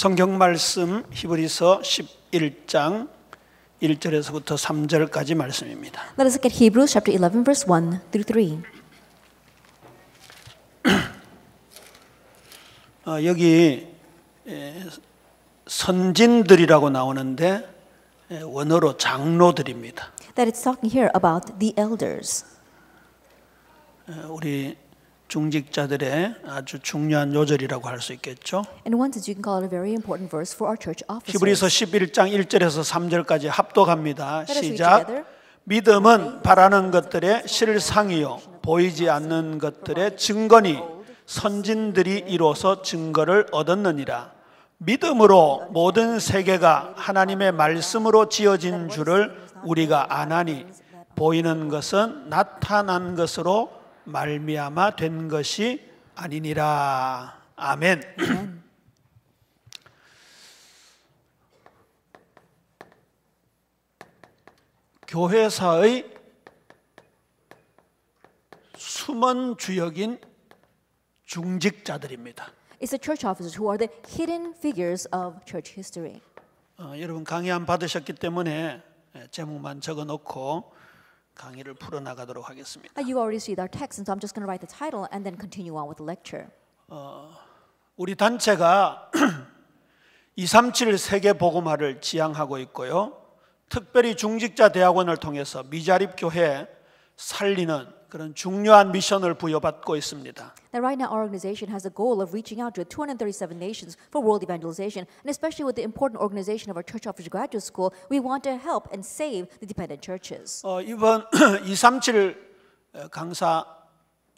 성경 말씀 히브리서 11장 1절에서부터 3절까지 말씀입니다. Let us look at Hebrews chapter 11 verse 1 through 3. 어, 여기 에, 선진들이라고 나오는데 에, 원어로 장로들입니다. That it's talking here about the elders. 에, 우리 중직자들의 아주 중요한 요절이라고 할 수 있겠죠. 히브리서 11장 1절에서 3절까지 합독합니다. 시작. 믿음은 바라는 것들의 실상이요 보이지 않는 것들의 증거니 선진들이 이로써 증거를 얻었느니라. 믿음으로 모든 세계가 하나님의 말씀으로 지어진 줄을 우리가 아나니 보이는 것은 나타난 것으로 말미암아 된 것이 아니니라. 아멘. 교회사의 숨은 주역인 중직자들입니다. It's the church officers who are the hidden figures of church history. 어, 여러분 강의 안 받으셨기 때문에 제목만 적어놓고 강의를 풀어나가도록 하겠습니다. Uh, you already see our text, and so I'm just going to write the title and then continue on with the lecture. 어, 우리 단체가 237 세계 복음화를 지향하고 있고요. 특별히 중직자 대학원을 통해서 미자립 교회 살리는 그런 중요한 미션을 부여받고 있습니다. That right now our organization has a goal of reaching out to 237 nations for world evangelization, and especially with the important organization of our Church Office Graduate School, we want to help and save the dependent churches. 어, 이번 237 강사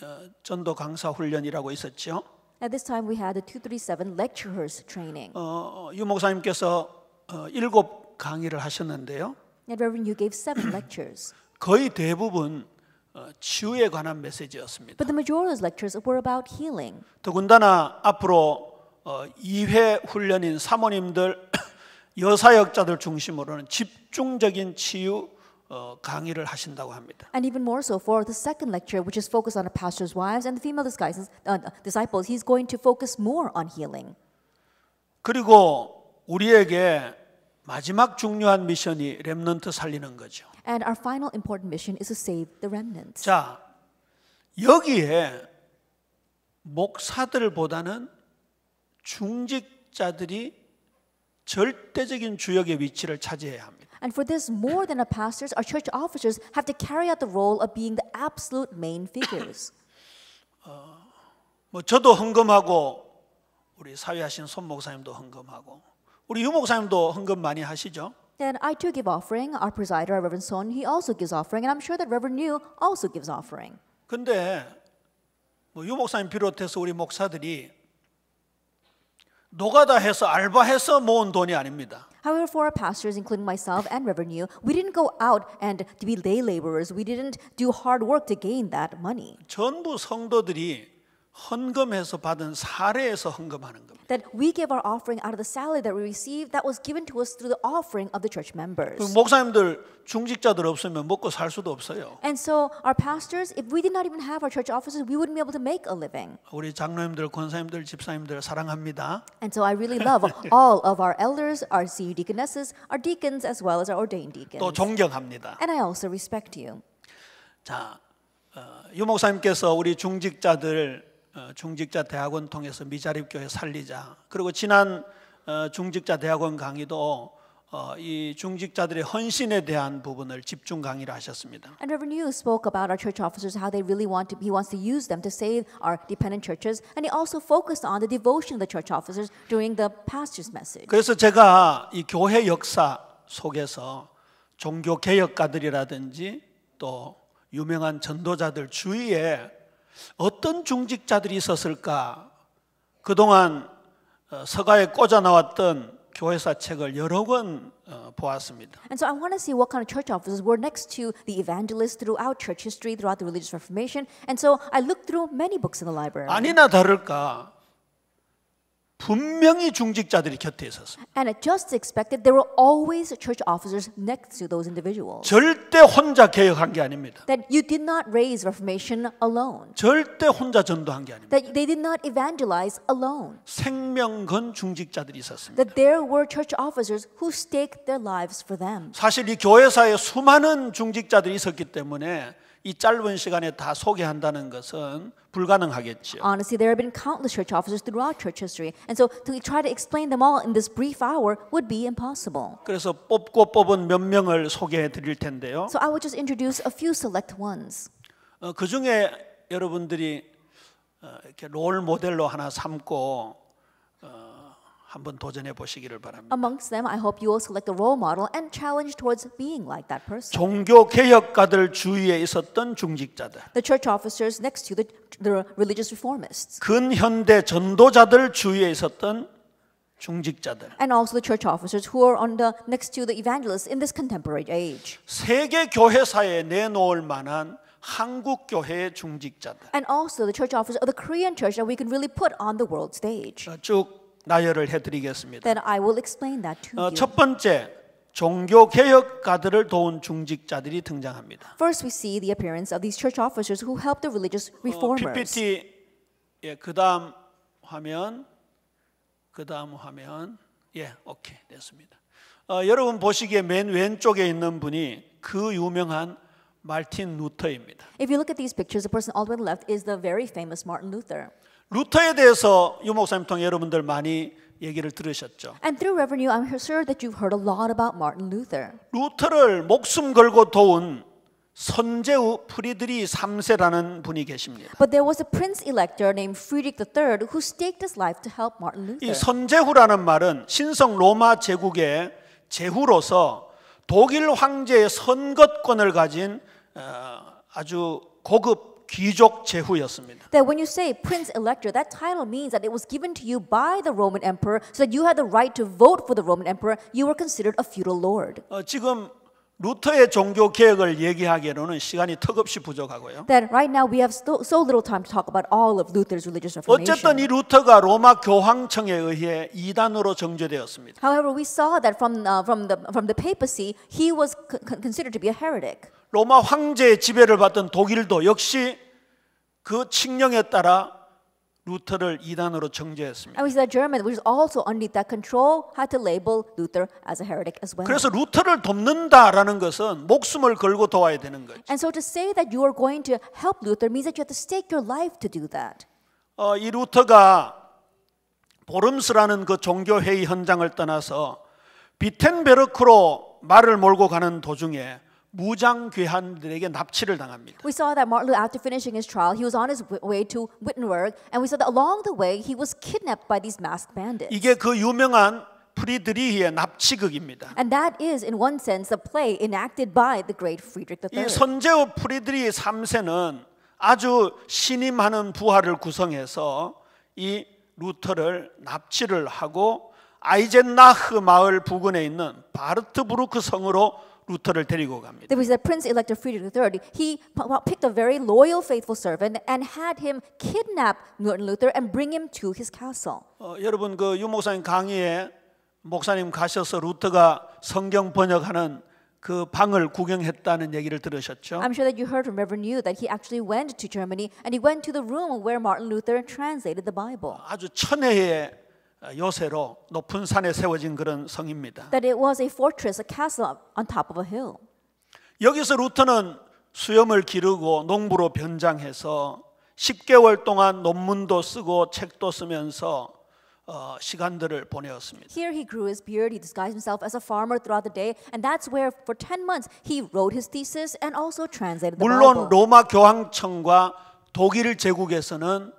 어, 전도 강사 훈련이라고 있었죠. At this time we had the 237 lecturers training. 어, 유 목사님께서 어, 일곱 강의를 하셨는데요. And Reverend Yu gave seven lectures. 거의 대부분 치유에 관한 메시지였습니다. But the majority of lectures were about healing. 더군다나 앞으로 2회 훈련인 사모님들 여사역자들 중심으로는 집중적인 치유 강의를 하신다고 합니다. And even more so for the second lecture, which is focused on a pastor's wives and the female disciples, uh, disciples, he's going to focus more on healing. 그리고 우리에게 마지막 중요한 미션이 렘넌트 살리는 거죠. And our final important mission is to save the remnants. 자, 여기에 목사들보다는 중직자들이 절대적인 주역의 위치를 차지해야 합니다. And for this, more than our pastors, our church officers have to carry out the role of being the absolute main figures. 어, 뭐 저도 헌금하고 우리 사회하신 손 목사님도 헌금하고. 우리 헌금 많이 하시죠? And I too give offering. Our presider, our Reverend Son, he also gives offering, and I'm sure that Reverend New also gives offering. 근데 뭐 비롯해서 우리 목사들이 노가다 해서 알바해서 모은 돈이 아닙니다. However, for our pastors, including myself and Reverend New, we didn't go out and to be lay laborers. We didn't do hard work to gain that money. 전부 성도들이 헌금해서 받은 사례에서 헌금하는 겁니다. That we give our offering out of the salary that we received that was given to us through the offering of the church members. 목사님들 중직자들 없으면 먹고 살 수도 없어요. And so our pastors, if we did not even have our church offices, we wouldn't be able to make a living. 우리 장로님들, 권사님들, 집사님들 사랑합니다. And so I really love all of our elders, our CU deaconesses, our deacons as well as our ordained deacons. 또 존경합니다. And I also respect you. 자, 유 목사님께서 우리 중직자들 중직자 대학원 통해서 미자립 교회 살리자. 그리고 지난 중직자 대학원 강의도 이 중직자들의 헌신에 대한 부분을 집중 강의를 하셨습니다. And Reverend Yu spoke about our church officers how they really want to he wants to use them to save our dependent churches and he also focused on the devotion of the church officers during the pastor's message. 그래서 제가 이 교회 역사 속에서 종교 개혁가들이라든지 또 유명한 전도자들 주위에 어떤 중직자들이 있었을까? 그동안 서가에 꽂아 나왔던 교회사 책을 여러 권 보았습니다. And so I want to see what kind of church officers were next to the evangelists throughout church history, throughout the religious reformation. And so I looked through many books in the library. 아니나 다를까 분명히 중직자들이 곁에 있었어요. And just expected there were always church officers next to those individuals. 절대 혼자 개혁한 게 아닙니다. That you did not raise reformation alone. 절대 혼자 전도한 게 아닙니다. That they did not evangelize alone. 생명 건 중직자들이 있었습니다. That there were church officers who staked their lives for them. 사실 이 교회사에 수많은 중직자들이 있었기 때문에 이 짧은 시간에 다 소개한다는 것은 불가능하겠죠. Honestly, there have been countless church officers throughout church history, and so to try to explain them all in this brief hour would be impossible. 그래서 뽑고 뽑은 몇 명을 소개해 드릴 텐데요. So I will just introduce a few select ones. 어, 그 중에 여러분들이 어, 이렇게 롤 모델로 하나 삼고 한번 도전해 보시기를 바랍니다. Amongst them, I hope you also like the role model and challenge towards being like that person. 종교 개혁가들 주위에 있었던 중직자들. The church officers next to the, the religious reformists. 근현대 전도자들 주위에 있었던 중직자들. And also the church officers who are on the next to the evangelists in this contemporary age. 세계 교회사에 내놓을 만한 한국 교회의 중직자들. And also the church officers of the Korean church that we can really put on the world stage. 쭉 나열을 해드리겠습니다. Then I will explain that to 어, you. 첫 번째 종교 개혁가들을 도운 중직자들이 등장합니다. First, we see the appearance of these church officers who helped the religious 어, reformers. PPT 예, 그다음 화면 그다음 화면 예, 오케이 됐습니다. 어, 여러분 보시기에 맨 왼쪽에 있는 분이 그 유명한 마틴 루터입니다. If you look at these pictures, the person all the way left is the very famous Martin Luther. 루터에 대해서 유 목사님 통해 여러분들 많이 얘기를 들으셨죠. And through Reverend Yu, I'm sure that you've heard a lot about Martin Luther. 루터를 목숨 걸고 도운 선제우 프리드리 3세라는 분이 계십니다. But there was a prince elector named Friedrich III who staked his life to help Martin Luther. 이 선제후라는 말은 신성 로마 제국의 제후로서 독일 황제의 선거권을 가진 어, 아주 고급 귀족 제후였습니다. That when you say Prince Elector, that title means that it was given to you by the Roman Emperor, so that you had the right to vote for the Roman Emperor. You were considered a feudal lord. 어, 지금 루터의 종교 개혁을 얘기하기로는 시간이 턱없이 부족하고요. That right now we have so, so little time to talk about all of Luther's religious reformation. 어쨌든 이 루터가 로마 교황청에 의해 이단으로 정죄되었습니다. However, we saw that from uh, from the from the papacy, he was considered to be a heretic. 로마 황제의 지배를 받던 독일도 역시 그 칙령에 따라 루터를 이단으로 정죄했습니다. And we saw Germany, which is also under that control, had to label Luther as a heretic as well. 그래서 루터를 돕는다라는 것은 목숨을 걸고 도와야 되는 거죠. And so to say that you are going to help Luther means that you have to stake your life to do that. 어, 이 루터가 보름스라는 그 종교 회의 현장을 떠나서 비텐베르크로 말을 몰고 가는 도중에 무장괴한들에게 납치를 당합니다. We saw that Martin Luther after finishing his trial, he was on his way to Wittenberg, and we saw that along the way he was kidnapped by these masked bandits. 이게 그 유명한 프리드리히의 납치극입니다. And that is, in one sense, a play enacted by the great Friedrich III. 이 선제오 프리드리히 3세는 아주 신임하는 부하를 구성해서 이 루터를 납치를 하고 아이젠나흐 마을 부근에 있는 바르트부르크 성으로 루터를 데리고 갑니다. There was a prince elector Friedrich III. He picked a very loyal, faithful servant and had him kidnap Martin Luther and bring him to his castle. 어, 여러분 그 유목사님 강의에 목사님 가셔서 루터가 성경 번역하는 그 방을 구경했다는 얘기를 들으셨죠? I'm sure that you heard from Reverend Yu that he actually went to Germany and he went to the room where Martin Luther translated the Bible. 아주 천혜의 요새로 높은 산에 세워진 그런 성입니다. That it was a fortress, a castle on top of a hill. 여기서 루터는 수염을 기르고 농부로 변장해서 10개월 동안 논문도 쓰고 책도 쓰면서 어, 시간들을 보내었습니다. Here he grew his beard, he disguised himself as a farmer throughout the day, and that's where for 10 months he wrote his thesis and also translated the Bible. 물론 로마 교황청과 독일 제국에서는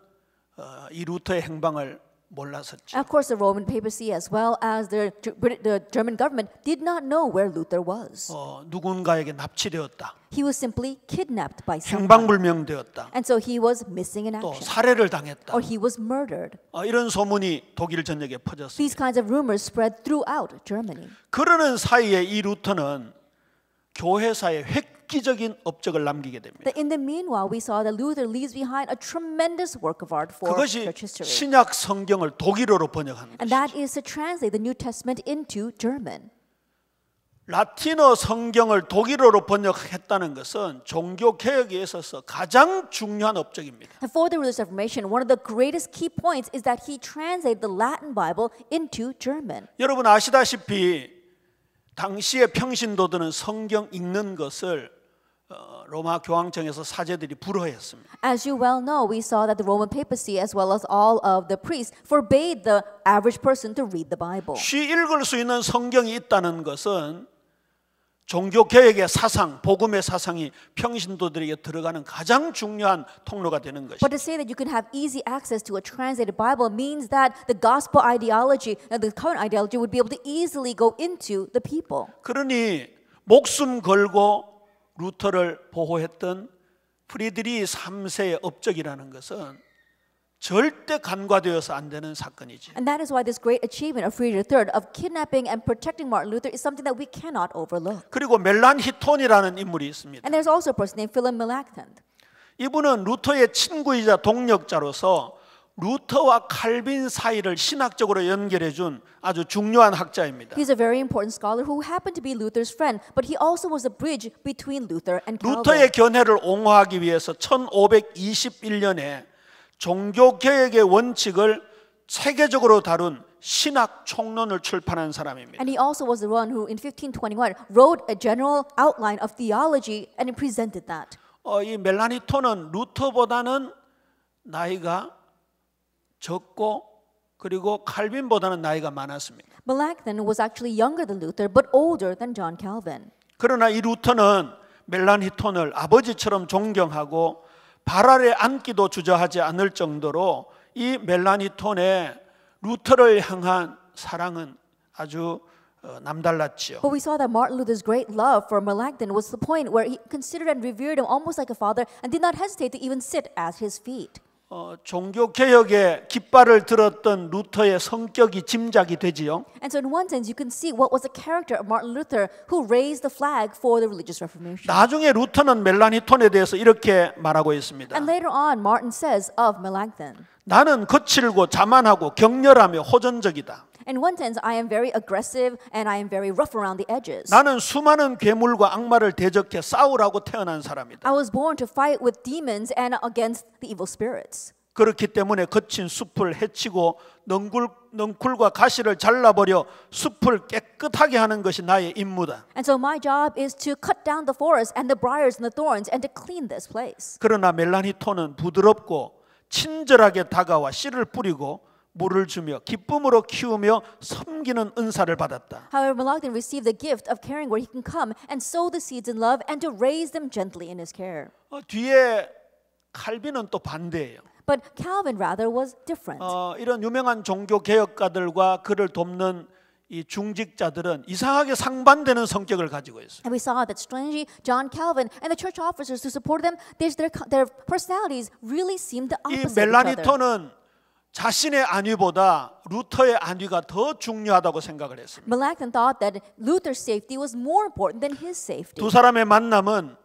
어, 이 루터의 행방을 몰랐었죠. Of course, the Roman papacy as well as the, the German government did not know where Luther was. 어, 누군가에게 납치되었다. He was simply kidnapped by someone. 행방불명되었다. And so he was missing in action. 또 살해를 당했다. Or he was murdered. 어, 이런 소문이 독일 전역에 퍼졌습니다. These kinds of rumors spread throughout Germany. 그러는 사이에 이 루터는 교회사의 획 획기적인 업적을 남기게 됩니다. That in the meanwhile, we saw that Luther leaves behind a tremendous work of art for 그것이 church history. 신약 성경을 독일어로 번역하는 And that is to translate the New Testament into German. 라틴어 성경을 독일어로 번역했다는 것은 종교 개혁에 있어서 가장 중요한 업적입니다. And for the religious reformation, one of the greatest key points is that he translated the Latin Bible into German. 여러분 아시다시피 당시의 평신도들은 성경 읽는 것을 로마 교황청에서 사제들이 불허했습니다. As you well know, we saw that the Roman papacy as well as all of the priests forbade the average person to read the Bible. 쉬 읽을 수 있는 성경이 있다는 것은 종교 개혁의 사상, 복음의 사상이 평신도들에게 들어가는 가장 중요한 통로가 되는 것이죠. But to say that you can have easy access to a translated Bible means that the gospel ideology and the current ideology would be able to easily go into the people. 그러니 목숨 걸고 루터를 보호했던 프리드리 3세의 업적이라는 것은 절대 간과되어서 안 되는 사건이지. And that is why this great achievement of Friedrich III of kidnapping and protecting Martin Luther is something that we cannot overlook. 그리고 멜란히톤이라는 인물이 있습니다. And there's also a person named Philip Melanchthon. 이분은 루터의 친구이자 동력자로서 루터와 칼빈 사이를 신학적으로 연결해 준 아주 중요한 학자입니다. He's a very important scholar who happened to be Luther's friend, but he also was a bridge between Luther and Calvin. 루터의 견해를 옹호하기 위해서 1521년에 종교 개혁의 원칙을 세계적으로 다룬 신학 총론을 출판한 사람입니다. And he also was the one who in 1521 wrote a general outline of theology and presented that. 어, 이 멜라니토는 루터보다는 나이가 적고 그리고 칼빈보다는 나이가 많았습니다. Melanchthon was actually younger than Luther but older than John Calvin. 그러나 이 루터는 멜란히톤을 아버지처럼 존경하고 발 아래 앉기도 주저하지 않을 정도로 이 멜란히톤의 루터를 향한 사랑은 아주 남달랐지요. But we saw that Martin Luther's great love for Melanchthon was the point where he considered and revered him almost like a father and did not hesitate to even sit at his feet. 어, 종교 개혁의 깃발을 들었던 루터의 성격이 짐작이 되지요. And so in one sense you can see what was the character of Martin Luther who raised the flag for the religious reformation. 나중에 루터는 멜라니톤에 대해서 이렇게 말하고 있습니다. And later on Martin says of Melanchthon. 나는 거칠고 자만하고 격렬하며 호전적이다. In one sense, I am very aggressive and I am very rough around the edges. 나는 수많은 괴물과 악마를 대적해 싸우라고 태어난 사람이다. I was born to fight with demons and against the evil spirits. 그렇기 때문에 거친 숲을 해치고 넝굴, 넝쿨과 가시를 잘라버려 숲을 깨끗하게 하는 것이 나의 임무다. And so my job is to cut down the forest and the briars and the thorns and to clean this place. 그러나 멜라니토는 부드럽고 친절하게 다가와 씨를 뿌리고 물을 주며 기쁨으로 키우며 섬기는 은사를 받았다. However, Malachin received the gift of caring where he can come and sow the seeds in love and to raise them gently in his care. 어, 뒤에 칼빈은 또 반대예요. But Calvin rather was different. 어, 이런 유명한 종교 개혁가들과 그를 돕는 이 중직자들은 이상하게 상반되는 성격을 가지고 있어요. And we saw that strangely John Calvin and the church officers who supported them, their their personalities really seemed the opposite. 이 멜라니톤은 자신의 안위보다 루터의 안위가 더 중요하다고 생각을 했습니다. Melanchthon thought that Luther's safety was more important than his safety. 두 사람의 만남은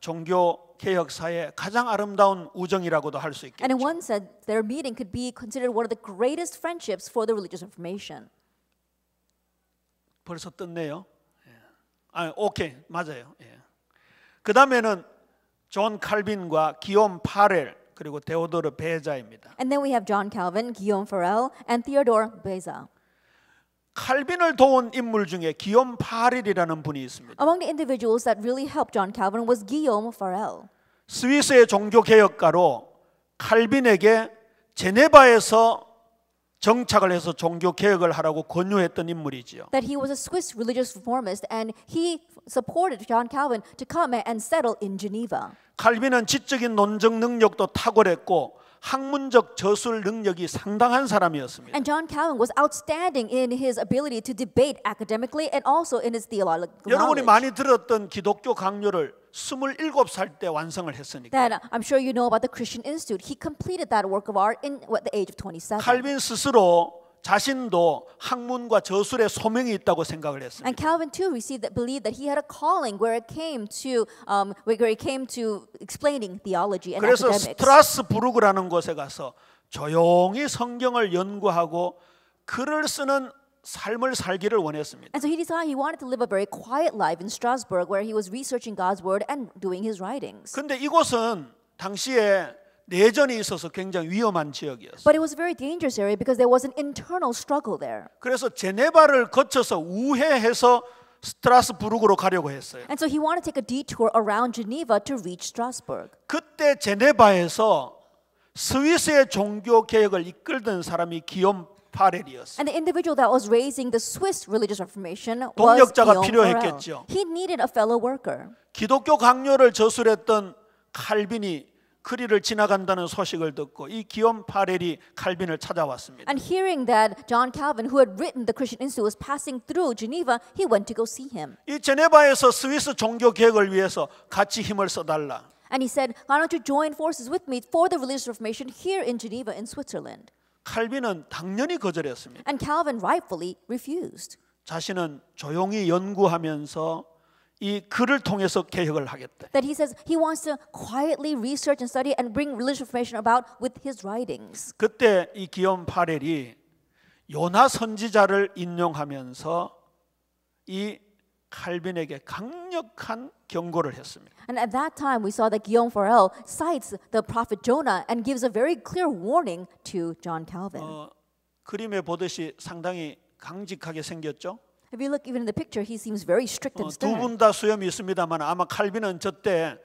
종교 개혁사의 가장 아름다운 우정이라고도 할 수 있겠죠. And one said their meeting could be considered one of the greatest friendships for the religious reformation. 벌써 떴네요. 아, 오케이 맞아요. 예. 그 다음에는 존 칼빈과 기욤 파렐 그리고 데오도르 베자입니다. And then we have John Calvin, Guillaume Farel, and Theodore Beza. 칼빈을 도운 인물 중에 기욤 파렐이라는 분이 있습니다. Among the individuals that really helped John Calvin was Guillaume Farel. 스위스의 종교 개혁가로 칼빈에게 제네바에서 정착을 해서 종교 개혁을 하라고 권유했던 인물이지요. That he was a Swiss religious reformist and he supported John Calvin to come and settle in Geneva. 칼빈은 지적인 논증 능력도 탁월했고 학문적 저술 능력이 상당한 사람이었습니다. And John Calvin was outstanding in his ability to debate academically and also in his theological knowledge. 여러분이 많이 들었던 기독교 강요를 27살 때 완성을 했으니까. That I'm sure you know about the Christian Institute. He completed that work of art in what the age of 27. 칼빈 스스로 자신도 학문과 저술에 소명이 있다고 생각을 했습니다. And Calvin too received that believed that he had a calling where it came to um, where it came to explaining theology and 그래서 academics. 그래서 스트라스부르크라는 곳에 가서 조용히 성경을 연구하고 글을 쓰는 삶을 살기를 원했습니다. And so he decided he wanted to live a very quiet life in Strasbourg where he was researching God's word and doing his writings. 근데 이곳은 당시에 내전이 있어서 굉장히 위험한 지역이었어요. But it was a very dangerous area because there was an internal struggle there. 그래서 제네바를 거쳐서 우회해서 스트라스부르크로 가려고 했어요. And so he wanted to take a detour around Geneva to reach Strasbourg. 그때 제네바에서 스위스의 종교 개혁을 이끌던 사람이 기욤 파렐이었어요. And the individual that was raising the Swiss religious reformation was 동력자가 필요했겠죠. He needed a fellow worker. 기독교 강요를 저술했던 칼빈이 크리를 지나간다는 소식을 듣고 이 기욤 파렐이 칼빈을 찾아왔습니다. And hearing that John Calvin who had written the Christian Institute was passing through Geneva, he went to go see him. 이 제네바에서 스위스 종교 개혁을 위해서 같이 힘을 써 달라. And he said, "Why don't you join forces with me for the religious reformation here in Geneva in Switzerland?" 칼빈은 당연히 거절했습니다. And Calvin rightfully refused. 자신은 조용히 연구하면서 이 글을 통해서 개혁을 하겠다. That he says he wants to quietly research and study and bring religious information about with his writings. 그때 이 기욤 파렐이 요나 선지자를 인용하면서 이 칼빈에게 강력한 경고를 했습니다. And at that time we saw that Guillaume Farel cites the prophet Jonah and gives a very clear warning to John Calvin. 어, 그림에 보듯이 상당히 강직하게 생겼죠? If you look even in the picture, he seems very strict and stern. 두분 다 수염이 있습니다만 아마 칼빈은 저때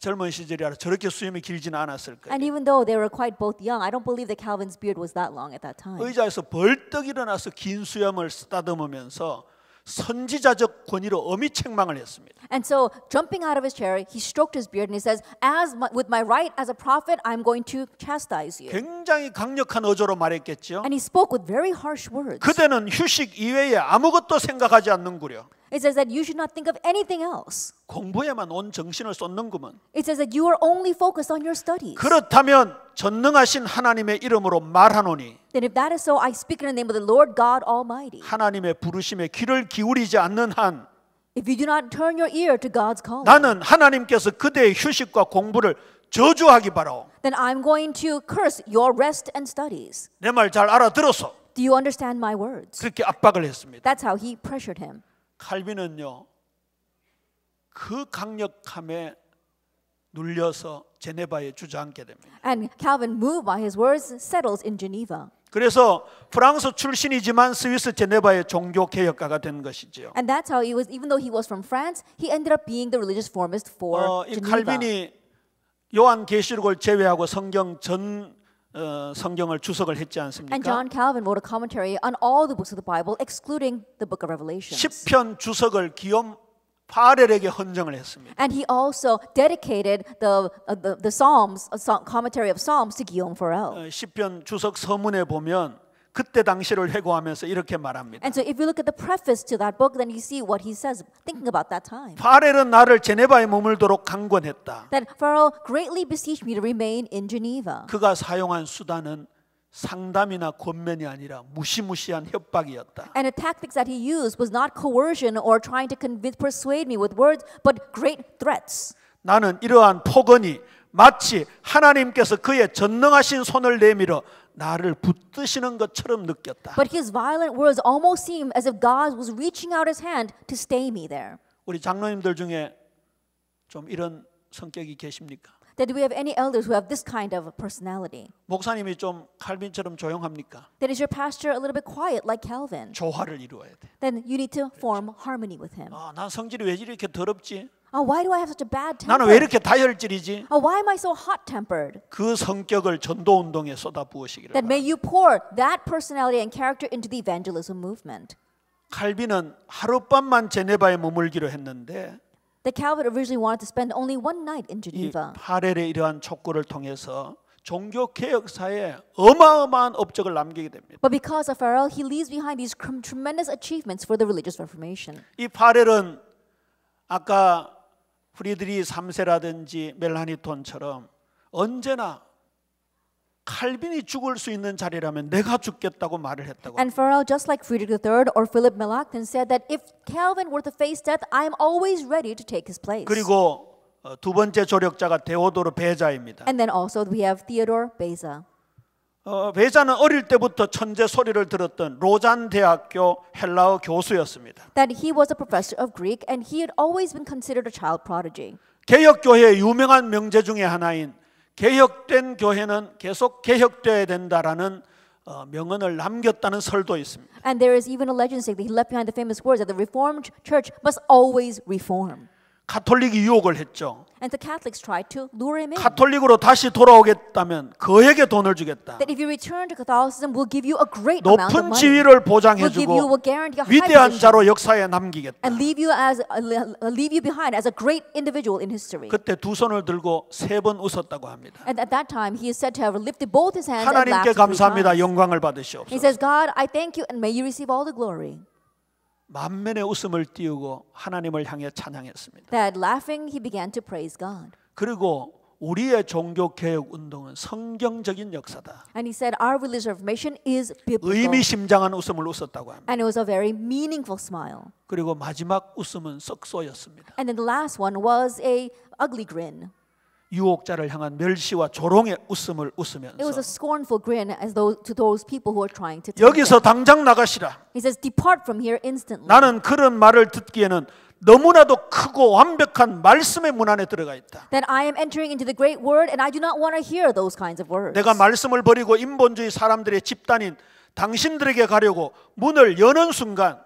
젊은 시절이라 저렇게 수염이 길지는 않았을 거예요. And even though they were quite both young, I don't believe that Calvin's beard was that long at that time. 의자에서 벌떡 일어나서 긴 수염을 쓰다듬으면서 선지자적 권위로 엄히 책망을 했습니다. And so jumping out of his chair, he stroked his beard and he says, "As my, with my right as a prophet, I'm going to chastise you." 굉장히 강력한 어조로 말했겠죠. And he spoke with very harsh words. 그대는 휴식 이외에 아무것도 생각하지 않는구려. It says that you should not think of anything else. 공부에만 온 정신을 쏟는구먼. It says that you are only focused on your studies. 그렇다면 전능하신 하나님의 이름으로 말하노니. Then if that is so, I speak in the name of the Lord God Almighty. 하나님의 부르심에 귀를 기울이지 않는 한. If you do not turn your ear to God's calling. 나는 하나님께서 그대의 휴식과 공부를 저주하기 바라오. Then I'm going to curse your rest and studies. 내말 잘 알아들었어. Do you understand my words? 그렇게 압박을 했습니다. That's how he pressured him. 칼빈은요 그 강력함에 눌려서 제네바에 주저앉게 됩니다. And Calvin, moved by his words, settles in Geneva. 그래서 프랑스 출신이지만 스위스 제네바의 종교 개혁가가 된 것이지요. And that's how he was. Even though he was from France, he ended up being the religious formist for 어, 이 Geneva. 칼빈이 요한 계시록을 제외하고 성경 전 어, 성경을 주석을 했지 않습니까? And John Calvin wrote a commentary on all the books of the Bible, excluding the Book of Revelation. 시편 주석을 기욤 파렐에게 헌정을 했습니다. And he also dedicated the uh, the, the Psalms, a song, commentary of Psalms to Guillaume Farel. 시편 주석 서문에 보면 그때 당시를 회고하면서 이렇게 말합니다. And so if you look at the preface to that book then you see what he says thinking about that time. 파렐은 나를 제네바에 머물도록 강권했다. That Pharaoh greatly besieged me to remain in Geneva. 그가 사용한 수단은 상담이나 권면이 아니라 무시무시한 협박이었다. And the tactics that he used was not coercion or trying to convince persuade me with words but great threats. 나는 이러한 폭언이 마치 하나님께서 그의 전능하신 손을 내밀어 나를 붙드시는 것처럼 느꼈다. But his violent words almost seemed as if God was reaching out his hand to stay me there. 우리 장로님들 중에 좀 이런 성격이 계십니까? That we have any elders who have this kind of personality? 목사님이 좀 칼빈처럼 조용합니까? That is your pastor a little bit quiet like Calvin? 조화를 이루어야 돼. Then you need to form harmony with him. 아, 난 성질이 왜 이렇게 더럽지? Oh, why do I have such a bad temper? 나는 왜 이렇게 다혈질이지? Oh, why am I so hot-tempered? 그 성격을 전도 운동에 쏟아부으시기를. That may you pour that personality and character into the evangelism movement. 칼빈은 하룻밤만 제네바에 머물기로 했는데 The Calvin originally wanted to spend only one night in Geneva. 이 파렐의 이러한 촉구를 통해서 종교 개혁사에 어마어마한 업적을 남기게 됩니다. But because of Farel, he leaves behind these tremendous achievements for the religious reformation. 이 파렐은 아까 프리드리 3세라든지 멜라니톤처럼 언제나 칼빈이 죽을 수 있는 자리라면 내가 죽겠다고 말을 했다고. And Farrell, just like Friedrich III or Philip Melanchthon, said that if Calvin were to face death, I am always ready to take his place. 그리고 두 번째 조력자가 데오도르 베자입니다. And then also we have Theodore Beza. 어, 베자는 어릴 때부터 천재 소리를 들었던 로잔 대학교 헬라어 교수였습니다. That he was a professor of Greek and he had always been considered a child prodigy. 개혁 교회의 유명한 명제 중에 하나인 개혁된 교회는 계속 개혁돼야 된다라는 어, 명언을 남겼다는 설도 있습니다. And there is even a legend saying that he left behind the famous words that the reformed church must always reform. 카톨릭이 유혹을 했죠. And the Catholics tried to lure him in. 카톨릭으로 다시 돌아오겠다면 그에게 돈을 주겠다. That if you return to Catholicism, we'll give you a great amount of money. 높은 지위를 보장해주고 we'll give you, we'll guarantee a 위대한 자로 역사에 남기겠다. And leave you as leave you behind as a great individual in history. 그때 두 손을 들고 세 번 웃었다고 합니다. And at that time, he is said to have lifted both his hands and laughed. 하나님께 감사합니다. 영광을 받으시옵소서. He says, God, I thank you, and may you receive all the glory. 만면의 웃음을 띄우고 하나님을 향해 찬양했습니다. That laughing he began to praise God. 그리고 우리의 종교 개혁 운동은 성경적인 역사다. And he said our religious reformation is biblical. 의미심장한 웃음을 웃었다고 합니다. And it was a very meaningful smile. 그리고 마지막 웃음은 썩소였습니다. And then the last one was a ugly grin. 유혹자를 향한 멸시와 조롱의 웃음을 웃으면서 It was a scornful grin as though to those people who are trying to 여기서 당장 나가시라. He says, Depart from here instantly. 나는 그런 말을 듣기에는 너무나도 크고 완벽한 말씀의 문 안에 들어가 있다. That I am entering into the great word and I do not want to hear those kinds of words. 내가 말씀을 버리고 인본주의 사람들의 집단인 당신들에게 가려고 문을 여는 순간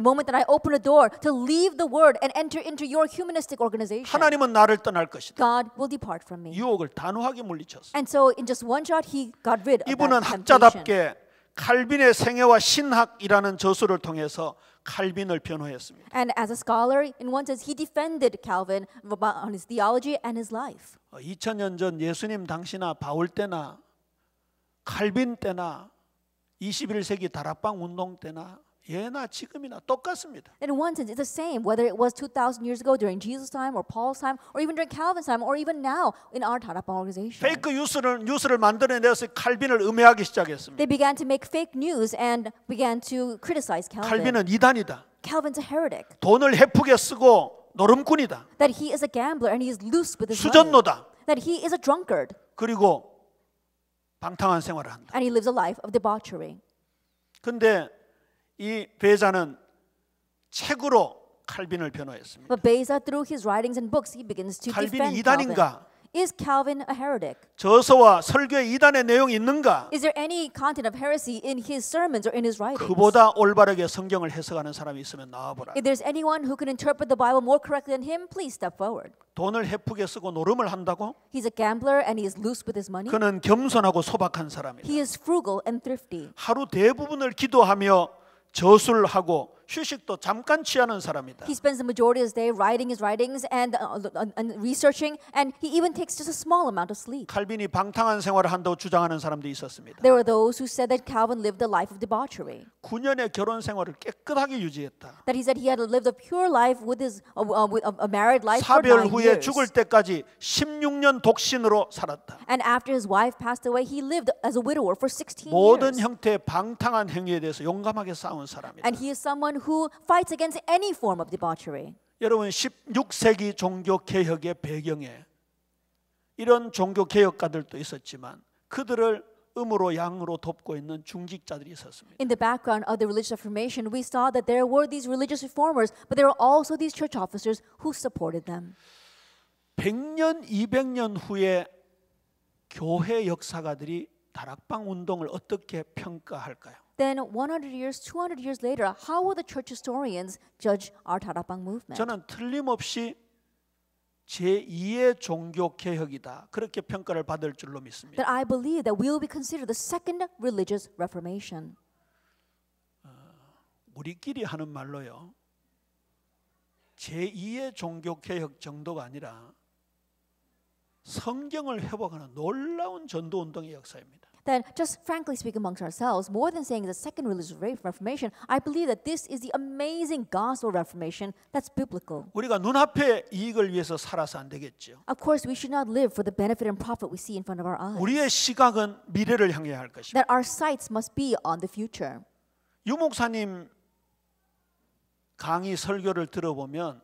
The moment that I open a door to leave the word and enter into your humanistic organization. 하나님은 나를 떠날 것이다. God will depart from me. 유혹을 단호하게 물리쳤어. And so in just one shot he got rid of 이분은 학자답게 칼빈의 생애와 신학이라는 저술을 통해서 칼빈을 변호했습니다. And as a scholar, in one sense, he defended Calvin on his theology and his life. 2000년 전 예수님 당시나 바울 때나 칼빈 때나 21세기 다락방 운동 때나 예나 지금이나 똑같습니다. And in one sense, it's the same whether it was 2,000 years ago during Jesus' time, or Paul's time, or even during Calvin's time, or even now in our Tarappa organization. 페이크 뉴스를 뉴스를 만들어내서 칼빈을 음해하기 시작했습니다. They began to make fake news and began to criticize Calvin. 칼빈은 이단이다. Calvin's a heretic. 돈을 헤프게 쓰고 노름꾼이다. That he is a gambler and he is loose with his 수전노다. money. That he is a drunkard. 그리고 방탕한 생활을 한다. And he lives a life of debauchery. 근데 이 베자는 책으로 칼빈을 변호했습니다. But Beza through his writings and books he begins to 칼빈이 defend Calvin. 이단인가? Is Calvin a heretic? 저서와 설교의 이단의 내용이 있는가? Is there any content of heresy in his sermons or in his writings? 그보다 올바르게 성경을 해석하는 사람이 있으면 나와보라. If there's anyone who can interpret the Bible more correctly than him, please step forward. 돈을 헤프게 쓰고 노름을 한다고? He's a gambler and he is loose with his money. 그는 겸손하고 소박한 사람이다. He is frugal and thrifty. 하루 대부분을 기도하며 저술 하고 휴식도 잠깐 취하는 사람이다. He spends the majority of his day writing his writings and, uh, and researching, and he even takes just a small amount of sleep. 칼빈이 방탕한 생활을 한다고 주장하는 사람도 있었습니다. There were those who said that Calvin lived a life of debauchery. 9년의 결혼 생활을 깨끗하게 유지했다. That he said he had lived a pure life with his uh, with a married life for nine years. 사별 후에 죽을 때까지 16년 독신으로 살았다. And after his wife passed away, he lived as a widower for 16 years. 모든 형태의 방탕한 행위에 대해서 용감하게 싸운 사람이다. And he is someone who fights against any form of debauchery. 여러분 16세기 종교 개혁의 배경에 이런 종교 개혁가들도 있었지만 그들을 음으로 양으로 돕고 있는 중직자들이 있었습니다. In the background of the religious reformation, we saw that there were these religious reformers, but there were also these church officers who supported them. 100년, 200년 후에 교회 역사가들이 다락방 운동을 어떻게 평가할까요? then 100 years, 200 years later, how will the church historians judge our 다락방 movement? 저는 틀림없이 제2의 종교 개혁이다. 그렇게 평가를 받을 줄로 믿습니다. That I believe that we will be considered the second religious reformation. 우리끼리 하는 말로요. 제2의 종교 개혁 정도가 아니라 성경을 회복하는 놀라운 전도 운동의 역사입니다. then just frankly speak amongst ourselves, more than saying the second religious reformation, I believe that this is the amazing gospel reformation that's biblical. Of course, we should not live for the benefit and profit we see in front of our eyes. 우리의 That our sights must be on the future. 유목사님 강의 설교를 들어보면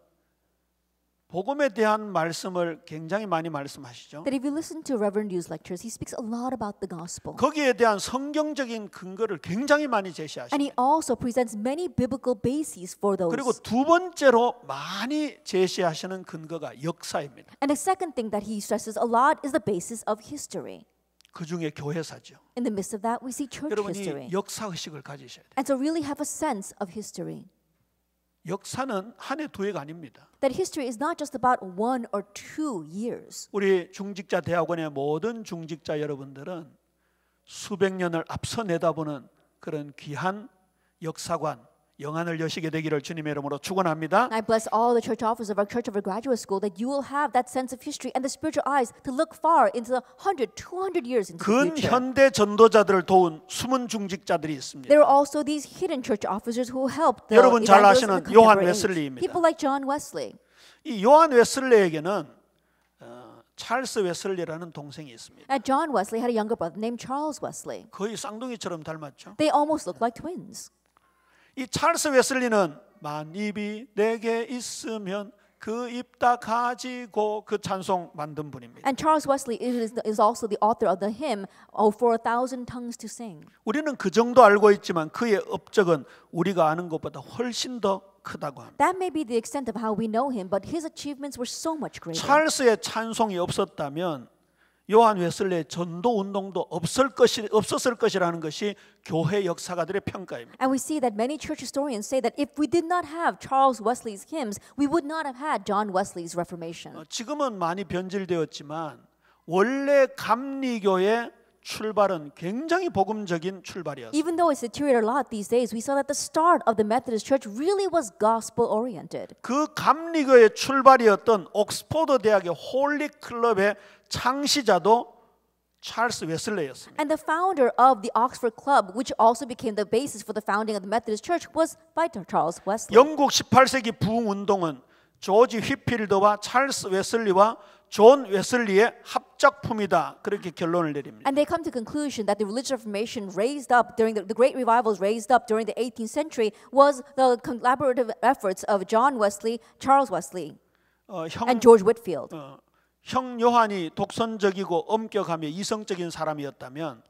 복음에 대한 말씀을 굉장히 많이 말씀하시죠. That if you listen to Reverend Yu's lectures, he speaks a lot about the gospel. 거기에 대한 성경적인 근거를 굉장히 많이 제시하시죠. And he also presents many biblical bases for those. 그리고 두 번째로 많이 제시하시는 근거가 역사입니다. And the second thing that he stresses a lot is the basis of history. 그 중에 교회사죠. In the midst of that, we see church 여러분이 history. 여러분이 역사 의식을 가지셔야 돼요. And so really have a sense of history. 역사는 한 해 두 해가 아닙니다. That history is not just about one or two years. 우리 중직자 대학원의 모든 중직자 여러분들은 수백 년을 앞서 내다보는 그런 귀한 역사관 영안을 여시게 되기를 주님의 이름으로 축원합니다. I bless all the church officers of our Church of our Graduate School that you will have that sense of history and the spiritual eyes to look far into the 100, 200 years into the future. 근현대 전도자들을 도운 숨은 중직자들이 있습니다. There are also these hidden church officers who helped the 여러분 잘 아시는 요한 웨슬리입니다. People like John Wesley. 이 요한 웨슬리에게는 찰스 웨슬리라는 동생이 있습니다. And John Wesley had a younger brother named Charles Wesley. 거의 쌍둥이처럼 닮았죠. They almost look like twins. 이 찰스 웨슬리는 만 입이 내게 있으면 그 입 다 가지고 그 찬송 만든 분입니다. And Charles Wesley is, is also the author of the hymn oh, for a thousand tongues to sing. 우리는 그 정도 알고 있지만 그의 업적은 우리가 아는 것보다 훨씬 더 크다고 합니다. That may be the extent of how we know him, but his achievements were so much greater. 찰스의 찬송이 없었다면 요한 웨슬레의 전도 운동도 없을 것이 없었을 것이라는 것이 교회 역사가들의 평가입니다. And we see that many church historians say that if we did not have Charles Wesley's hymns, we would not have had John Wesley's Reformation. 지금은 많이 변질되었지만 원래 감리교의 출발은 굉장히 복음적인 출발이었어요. Even though it's deteriorated a lot these days, we saw that the start of the Methodist Church really was gospel oriented. 그 감리교의 출발이었던 옥스퍼드 대학의 홀리 클럽의 창시자도 찰스 웨슬레이였습니다. And the founder of the Oxford Club, which also became the basis for the founding of the Methodist Church, was by Charles Wesley. 영국 18세기 부흥 운동은 조지 휘필드와 찰스 웨슬리와 존 웨슬리의 합작품이다. 그렇게 결론을 내립니다. And they come to conclusion that the religious reformation raised up during the, the great revivals raised up during the 18th century was the collaborative efforts of John Wesley, Charles Wesley, 어, 형, and George Whitfield. 어, 형 요한이 독선적이고 엄격하며 이성적인 사람이었다면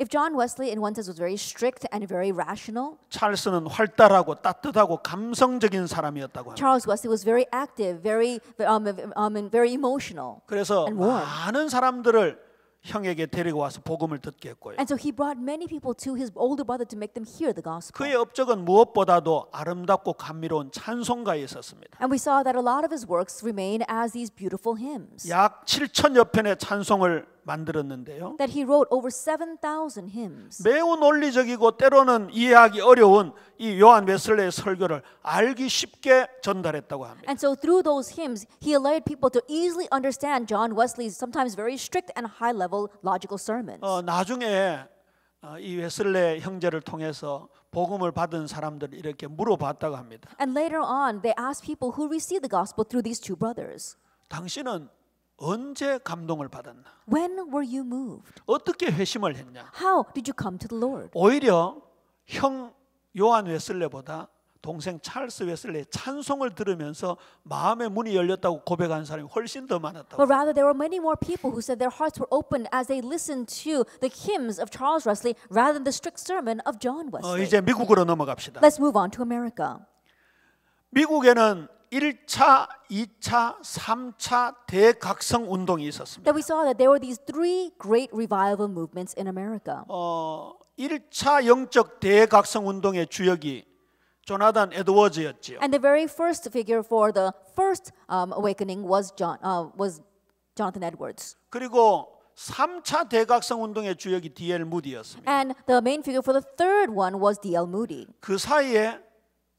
If John Wesley in one sense was very strict and very rational, 찰스는 활달하고 따뜻하고 감성적인 사람이었다고 합니다. Charles Wesley was very active, very um, um, and very emotional. 그래서 많은 사람들을 형에게 데리고 와서 복음을 듣게 했고요. And so he brought many people to his older brother to make them hear the gospel. 그의 업적은 무엇보다도 아름답고 감미로운 찬송가에 있었습니다. And we saw that a lot of his works remain as these beautiful hymns. 약 7천여 편의 찬송을 만들었는데요. That he wrote over 7,000 hymns. 매우 논리적이고 때로는 이해하기 어려운 이 요한 웨슬레의 설교를 알기 쉽게 전달했다고 합니다. And so through those hymns, he allowed people to easily understand John Wesley's sometimes very strict and high-level logical sermons. 어, 나중에 이 웨슬레 형제를 통해서 복음을 받은 사람들 이렇게 물어봤다고 합니다. And later on, they asked people who received the gospel through these two brothers. 당신은 언제 감동을 받았나? When were you moved? 어떻게 회심을 했냐? How did you come to the Lord? 오히려 형 요한 웨슬레보다 동생 찰스 웨슬레의 찬송을 들으면서 마음의 문이 열렸다고 고백한 사람이 훨씬 더 많았다고. But rather there were many more people who said their hearts were opened as they listened to the hymns of Charles Wesley rather than the strict sermon of John Wesley. 어, 이제 미국으로 넘어갑시다. Let's move on to America. 미국에는 1차, 2차, 3차 대각성 운동이 있었습니다. That we saw that there were these three great revival movements in America. 어, 1차 영적 대각성 운동의 주역이 조나단 에드워즈였지요. And the very first figure for the first um, awakening was John uh, was Jonathan Edwards. 그리고 3차 대각성 운동의 주역이 D.L. 무디였습니다. And the main figure for the third one was D.L. Moody. 그 사이에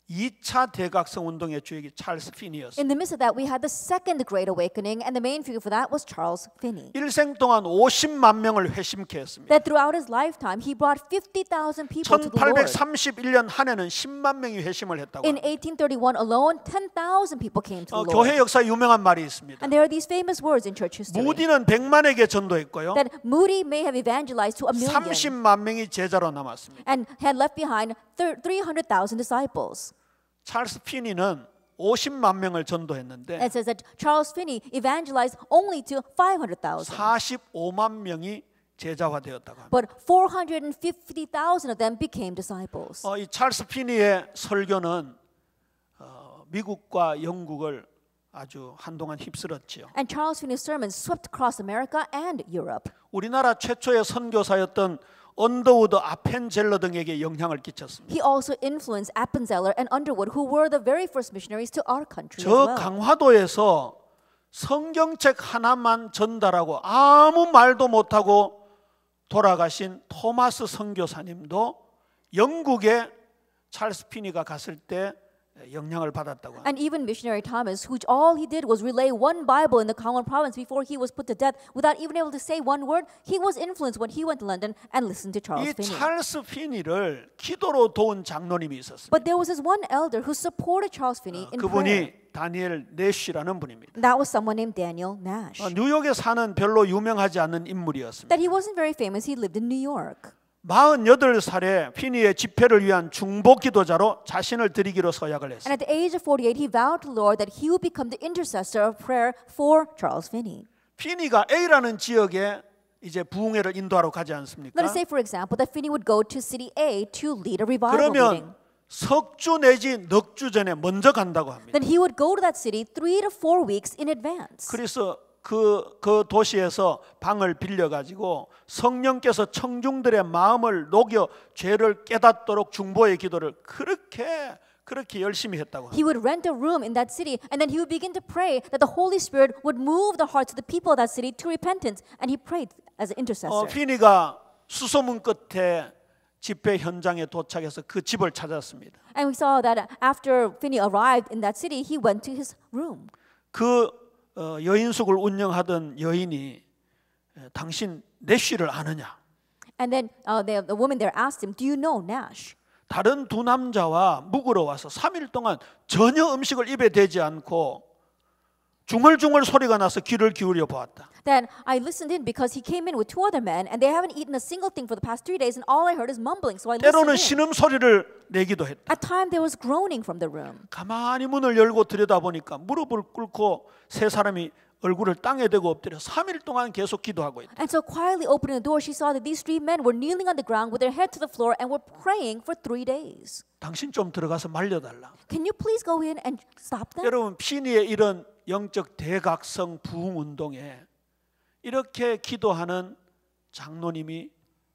2차 대각성 운동의 주역이 찰스 피니였어요. In the midst of that, we had the second Great Awakening, and the main figure for that was Charles Finney. 일생 동안 50만 명을 회심케 했습니다. That throughout his lifetime, he brought 50,000 people to the Lord. 1831년 한 해는 10만 명이 회심을 했다고. In 1831 alone, 10,000 people came to the Lord. 교회 역사 유명한 말이 있습니다. And there are these famous words in church history. 무디는 100만에게 전도했고요. That Moody may have evangelized to a million. 30만 명이 제자로 남았습니다. And had left behind 300,000 disciples. 찰스 피니는 50만 명을 전도했는데 It says that Charles Finney evangelized only to 500,000. 45만 명이 제자화 되었다고 합니다. But 450,000 of them became disciples. 어, 이 찰스 피니의 설교는 어, 미국과 영국을 아주 한동안 휩쓸었지요. And Charles Finney's sermons swept across America and Europe. 우리나라 최초의 선교사였던 언더우드, 아펜젤러 등에게 영향을 끼쳤습니다. He also influenced Appenzeller and Underwood who were the very first missionaries to our country as well. 저 강화도에서 성경책 하나만 전달하고 아무 말도 못하고 돌아가신 토마스 선교사님도 영국에 찰스 피니가 갔을 때 영향을 받았다고. And even missionary Thomas, who all he did was relay one Bible in the Kangwon province before he was put to death, without even able to say one word, he was influenced when he went to London and listened to Charles Finney. 이 찰스 피니를 기도로 도운 장로님이 있었습니다. But there was this one elder who supported Charles Finney in prayer. 다니엘 분입니다. That was someone named Daniel Nash. 뉴욕에 사는 별로 유명하지 않은 인물이었습니다. That he wasn't very famous. He lived in New York. 48살에 피니의 집회를 위한 중보 기도자로 자신을 드리기로 서약을 했어요. And at the age of 48 he vowed to the Lord that he would become the intercessor of prayer for Charles Finney. 피니가 A라는 지역에 이제 부흥회를 인도하러 가지 않습니까? Let's say for example that Finney would go to city A to lead a revival meeting. 그러면 석주 내지 넉주 전에 먼저 간다고 합니다. Then he would go to that city 3 to 4 weeks in advance. 그래서 그, 그 도시에서 방을 빌려가지고 성령께서 청중들의 마음을 녹여 죄를 깨닫도록 중보의 기도를 그렇게 그렇게 열심히 했다고. He would rent a room in that city and then he would begin to pray that the Holy Spirit would move the hearts of the people of that city to repentance and he prayed as an intercessor. 어, 피니가 수소문 끝에 집회 현장에 도착해서 그 집을 찾았습니다. And we saw that after Finney arrived in that city he went to his room. 그 여인숙을 운영하던 여인이 당신 내쉬를 아느냐? And then uh, the, the woman there asked him, "Do you know Nash?" 다른 두 남자와 묵으러 와서 3일 동안 전혀 음식을 입에 대지 않고 중얼중얼 소리가 나서 귀를 기울여 보았다. Then I listened in because he came in with two other men and they haven't eaten a single thing for the past three days and all I heard is mumbling. So I listened. 때로는 신음 소리를 내기도 했다. At time there was groaning from the room. 가만히 문을 열고 들여다 보니까 무릎을 꿇고 세 사람이 얼굴을 땅에 대고 엎드려 3일 동안 계속 기도하고 있다. And so quietly opening the door, she saw that these three men were kneeling on the ground with their head to the floor and were praying for three days. 당신 좀 들어가서 말려달라. Can you please go in and stop them? 여러분 피니의 이런 영적 대각성 부흥 운동에 이렇게 기도하는 장로님이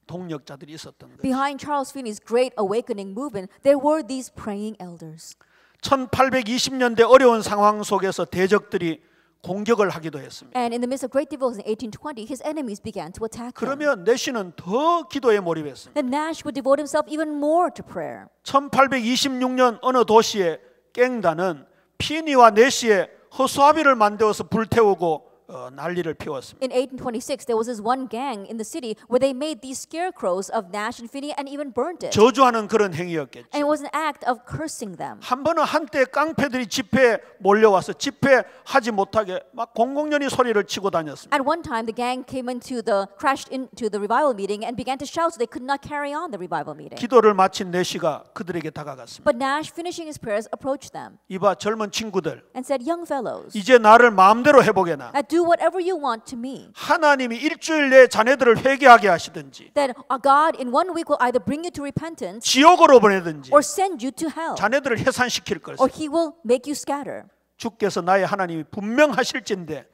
동력자들이 있었던 거죠. Behind Charles Finney's Great Awakening movement, there were these praying elders. 1820년대 어려운 상황 속에서 대적들이 공격을 하기도 했습니다. And in the midst of great devotion in 1820, his enemies began to attack him. 그러면 내시는 더 기도에 몰입했습니다. Then Nash would devote himself even more to prayer. 1826년 어느 도시에 깽단은 피니와 내시의 허수아비를 만들어서 불태우고 어, 난리를 피웠습니다. In 1826 there was this one gang in the city where they made these scarecrows of Nash and Finney and even burnt it. 저주하는 그런 행위였겠죠. And it was an act of cursing them. 한 번은 한때 깡패들이 집회에 몰려와서 집회하지 못하게 막 공공연히 소리를 치고 다녔습니다. At one time the gang came into the crashed into the revival meeting and began to shout so they could not carry on the revival meeting. 기도를 마친 내시가 그들에게 다가갔습니다. But Nash finishing his prayers approached them. 이봐 젊은 친구들. And said young fellows. 이제 나를 마음대로 해 보게나. Do do whatever you want to me. 하나님이 일주일 내에 자네들을 회개하게 하시든지. That God in one week will either bring you to repentance. 지옥으로 보내든지. Or send you to hell. 자네들을 해산시킬 것을. Or He will make you scatter. 주께서 나의 하나님이 분명하실진데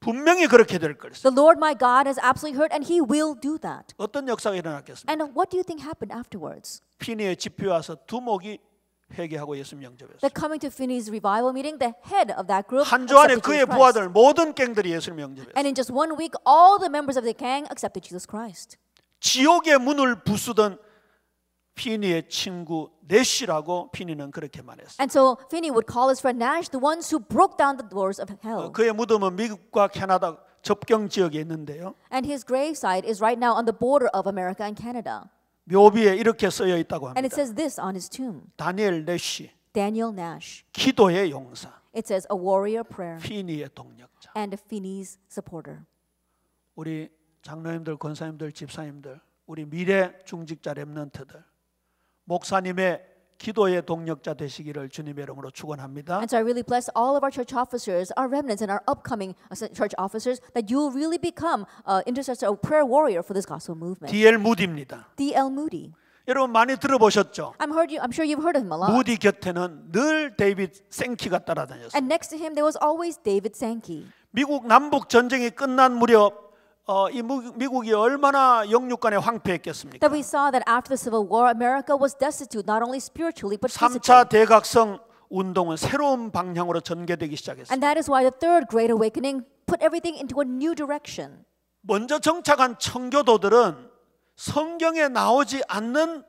분명히 그렇게 될 것이다. The Lord my God has absolutely heard, and He will do that. 어떤 역사가 일어났겠습니까? And what do you think happened afterwards? 피니의 집회 와서 두목이 회개하고 예수님 영접했어요. The coming to Finney's revival meeting, the head of that group 한주 안에 그의 부하들 모든 갱들이 예수님 영접했어요. And in just one week, all the members of the gang accepted Jesus Christ. 지옥의 문을 부수던 피니의 친구 네시라고 피니는 그렇게 말했어요. And so Finney would call his friend Nash the ones who broke down the doors of hell. 그의 무덤은 미국과 캐나다 접경 지역에 있는데요. And his gravesite is right now on the border of America and Canada. 묘비에 이렇게 쓰여 있다고 합니다. And it says this on his tomb. 다니엘 내시. Daniel Nash. 기도의 용사. It says a warrior prayer. 피니의 동력자. And a Finney's supporter. 우리 장로님들, 권사님들, 집사님들, 우리 미래 중직자 렘넌트들, 목사님의 기도의 동력자 되시기를 주님의 이름으로 축원합니다. And so I really bless all of our church officers, our remnants, and our upcoming church officers that you really become an intercessor, a prayer warrior for this gospel movement. D.L. 무디입니다. D.L. 무디. 여러분 많이 들어보셨죠? I'm, heard you, I'm sure you've heard of him a lot. 무디 곁에는 늘 데이빗 생키가 따라다녔어요. And next to him there was always David Sankey. 미국 남북 전쟁이 끝난 무렵 어, 이 미국이 얼마나 영육간에 황폐했겠습니까? That we saw that after the Civil War, America was destitute not only spiritually but physically. 3차 대각성 운동은 새로운 방향으로 전개되기 시작했습니다. And that is why the Third Great Awakening put everything into a new direction. 먼저 정착한 청교도들은 성경에 나오지 않는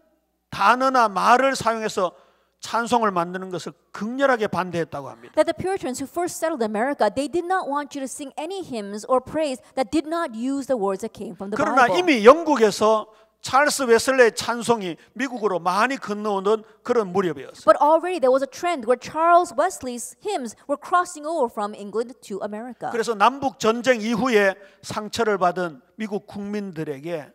단어나 말을 사용해서 찬송을 만드는 것을 극렬하게 반대했다고 합니다. That the Puritans who first settled America, they did not want you to sing any hymns or praise that did not use the words that came from the 그러나 Bible. 그러나 이미 영국에서 찰스 웨슬레의 찬송이 미국으로 많이 건너오는 그런 무렵이었어요. But already there was a trend where Charles Wesley's hymns were crossing over from England to America. 그래서 남북 전쟁 이후에 상처를 받은 미국 국민들에게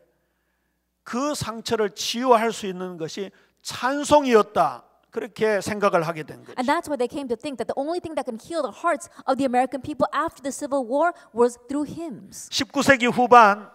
그 상처를 치유할 수 있는 것이 찬송이었다. 그렇게 생각을 하게 된 거죠. And that's why they came to think that the only thing that can heal the hearts of the American people after the Civil War was through hymns. 19세기 후반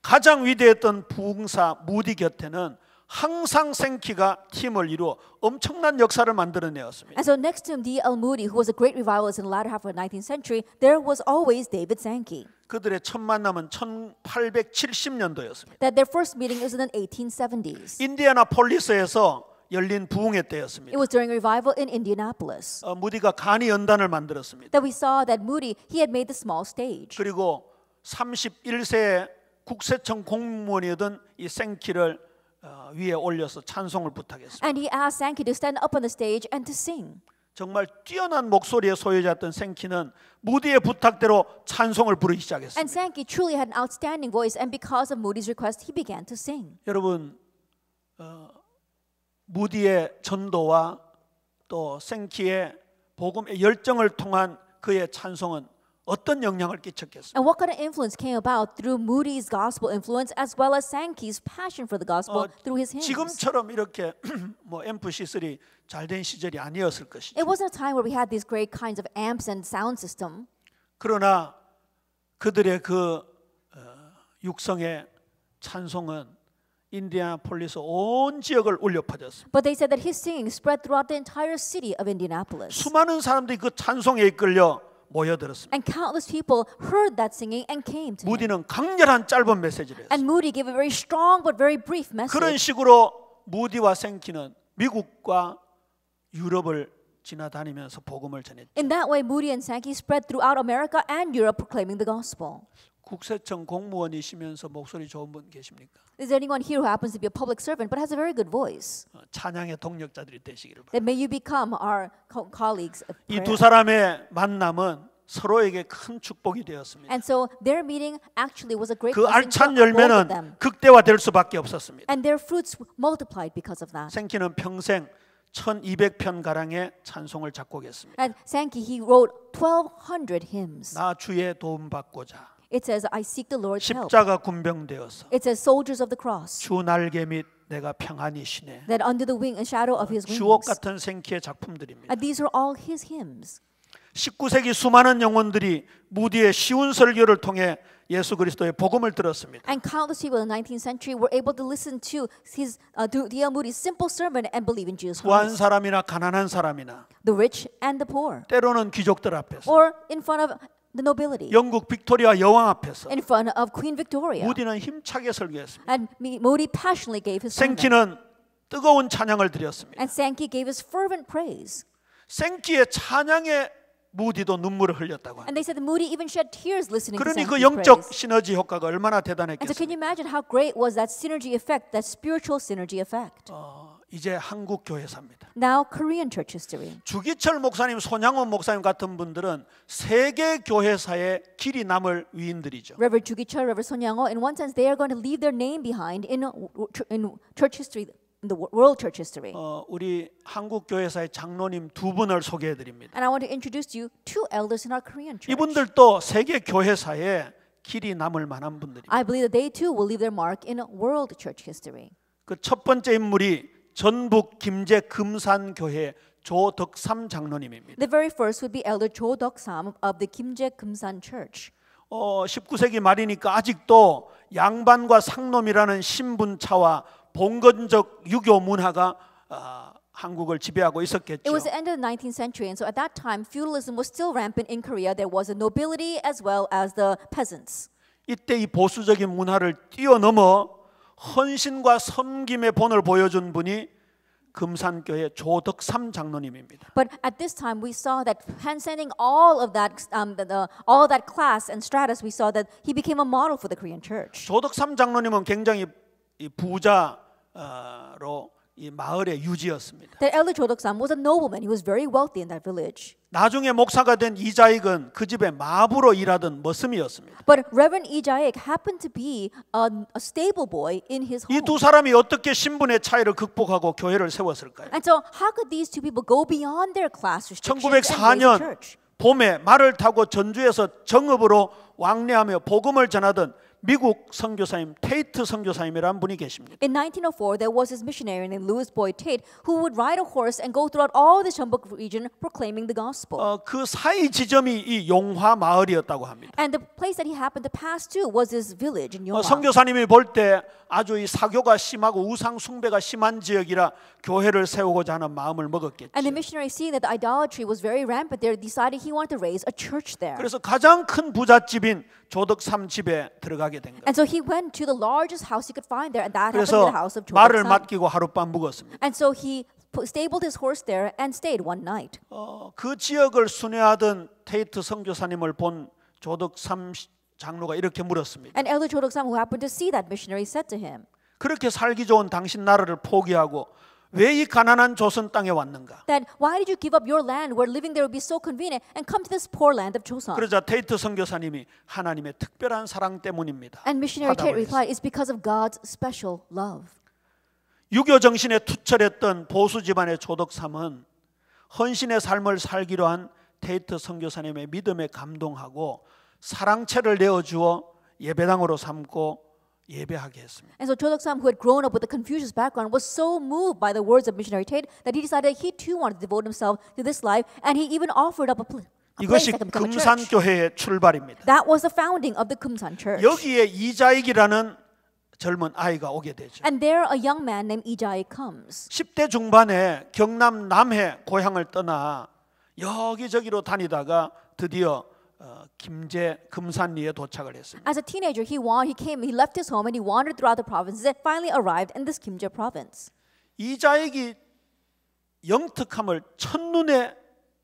가장 위대했던 부흥사 무디 곁에는 항상 생키가 팀을 이루어 엄청난 역사를 만들어내었습니다. And so next to him, D.L. Moody, who was a great revivalist in the latter half of the 19th century, there was always David Sankey. 그들의 첫 만남은 1870년도였습니다. That their first meeting was in the 1870s. 인디애나폴리스에서 열린 부흥회 때였습니다. It was during revival in Indianapolis. 어, 무디가 간이 연단을 만들었습니다. That we saw that Moody he had made the small stage. 그리고 31세의 국세청 공무원이던 이 생키를 어, 위에 올려서 찬송을 부탁했습니다. And he asked Sankey to stand up on the stage and to sing. 정말 뛰어난 목소리의 소유자였던 생키는 무디의 부탁대로 찬송을 부르기 시작했습니다. And Sankey truly had an outstanding voice, and because of Moody's request, he began to sing. 여러분 어, 무디의 전도와 또 생키의 복음의 열정을 통한 그의 찬송은 어떤 영향을 끼쳤겠습니까? And what kind of influence came about through Moody's gospel influence as well as Sankey's passion for the gospel 어, through his hymns? 지금처럼 이렇게 뭐 MP3 잘된 시절이 아니었을 것이죠. It wasn't a time where we had these great kinds of amps and sound system. 그러나 그들의 그 어, 육성의 찬송은 인디아폴리스 온 지역을 울려 퍼졌어. But they said that his singing spread throughout the entire city of Indianapolis. 수많은 사람들이 그 찬송에 이끌려 모여들었습니다. And countless people heard that singing and came to 무디는 강렬한 짧은 메시지를 했어요. And Moody gave a very strong but very brief message. 그런 식으로 무디와 생키는 미국과 유럽을 지나다니면서 복음을 전했죠. In that way, Moody and Sankey spread throughout America and Europe proclaiming the gospel. 국세청 공무원이시면서 목소리 좋은 분 계십니까? Is there anyone here who happens to be a public servant but has a very good voice? 찬양의 동력자들이 되시기를 바랍니다. That may you become our colleagues. 이두 사람의 만남은 서로에게 큰 축복이 되었습니다. And so their meeting actually was a great 그 알찬 열매는 극대화될 수밖에 없었습니다. And their fruits multiplied because of that. 생키는 평생 1200편 가량의 찬송을 작곡했습니다. And Sankey he wrote 1200 hymns. 나 주의 도움 받고자 It says, I seek the Lord's help. 십자가 군병되어서 It says, soldiers of the cross, 주 날개 및 내가 평안히 쉬네. that under the wing and shadow of His 주옥 wings. 같은 생기의 작품들입니다. And these are all His hymns. 19세기 수많은 영혼들이 무디의 쉬운 설교를 통해 예수 그리스도의 복음을 들었습니다. And countless people in the 19th century were able to listen to his uh, to D.L. Moody's simple sermon and believe in Jesus 부한 Christ. 사람이나 가난한 사람이나 the rich and the poor, 때로는 귀족들 앞에서 or in front of the nobility. 영국 빅토리아 여왕 앞에서 in front of Queen Victoria. 무디는 힘차게 설교했습니다. And Moody passionately gave his 생키는 뜨거운 찬양을 드렸습니다. And Sankey gave his fervent praise. 생키의 찬양의 무디도 눈물을 흘렸다고. And they said that Moody even shed tears listening 그러니 to 그 영적 praise. 시너지 효과가 얼마나 대단했겠어요. And so can you imagine how great was that synergy effect, that spiritual synergy effect? 어, 이제 한국 교회 삽니다. Now Korean churches doing. 주기철 목사님, 손양원 목사님 같은 분들은 세계 교회사의 길이 남을 위인들이죠. Reverend 주기철, Reverend 손양호, in one sense they are going to leave their name behind in in church history in the world church history. 어, 우리 한국 교회사의 장로님 두 분을 소개해 드립니다. And I want to introduce you two elders in our Korean church. 이분들도 세계 교회사에 길이 남을 만한 분들입니다. I believe that they too will leave their mark in world church history. 그첫 번째 인물이 전북 김제 금산 교회 조덕삼 장로님입니다. The very first would be Elder Cho Deok-sam of the Kimje Kumsan Church. 어, 19세기 말이니까 아직도 양반과 상놈이라는 신분차와 봉건적 유교 문화가 한국을 지배하고 있었겠죠. It was the end of the 19th century, and so at that time, feudalism was still rampant in Korea. There was the nobility as well as the peasants. 이때 이 보수적인 문화를 뛰어넘어 헌신과 섬김의 본을 보여준 분이 금산교회 조덕삼 장로님입니다. But at this time we saw that transcending all of that um, the, the, all that class and stratus we saw that he became a model for the Korean church. 조덕삼 장로님은 굉장히 부자 부자로 이 마을의 유지였습니다. The elder Chodoksan was a nobleman. He was very wealthy in that village. 나중에 목사가 된 이자익은 그 집에 마부로 일하던 머슴이었습니다. But Reverend Ijaik happened to be a, a stable boy in his home. 이두 사람이 어떻게 신분의 차이를 극복하고 교회를 세웠을까요? And so how could these two people go beyond their class restrictions and raise a church? 1904년 봄에 말을 타고 전주에서 정읍으로 왕래하며 복음을 전하던 미국 선교사님 테이트 선교사님이라는 분이 계십니다. In 1904 there was this missionary named Louis Boyd Tate who would ride a horse and go throughout all the Chambuk region proclaiming the gospel. 어, 그 사이 지점이 이 용화 마을이었다고 합니다. And the place that he happened to pass to was this village in Yonghwa. 어, 선교사님이 볼 때 아주 이 사교가 심하고 우상 숭배가 심한 지역이라 교회를 세우고자 하는 마음을 먹었겠죠. And the missionary seeing that the idolatry was very rampant there decided he wanted to raise a church there. 그래서 가장 큰 부잣집인 조덕 3집에 들어가 가게 된 거예요. And so he went to the largest house he could find there, and that happened to the house of Job's 말을 son. 맡기고 하룻밤 묵었습니다. And so he stabled his horse there and stayed one night. 어, 그 지역을 순회하던 테이트 선교사님을 본 조덕 삼 장로가 이렇게 물었습니다. And Elder Chodok-sam, who happened to see that missionary, said to him, 그렇게 살기 좋은 당신 나라를 포기하고 왜이 가난한 조선 땅에 왔는가? That why did you give up your land where living there would be so convenient and come to this poor land of Joseon? 그러자 테이트 선교사님이 하나님의 특별한 사랑 때문입니다. And missionary Tate replied, "It's because of God's special love." 유교 정신에 투철했던 보수 집안의 조덕삼은 헌신의 삶을 살기로 한 테이트 선교사님의 믿음에 감동하고 사랑채를 내어 주어 예배당으로 삼고 예배하게 했습니다. And so Chodak Sam, who had grown up with a Confucius background, was so moved by the words of missionary Tate that he decided he too wanted to devote himself to this life, and he even offered up a. Pl- 이것이 금산교회의 출발입니다. That was the founding of the Kumsan Church. 여기에 이자익이라는 젊은 아이가 오게 되죠. And there a young man named Ijaik comes. 10대 중반에 경남 남해 고향을 떠나 여기저기로 다니다가 드디어 김제 금산리에 도착을 했습니다. As a teenager, he won, he came, he left his home and he wandered throughout the provinces and finally arrived in this Kimje province. 이자익이 영특함을 첫눈에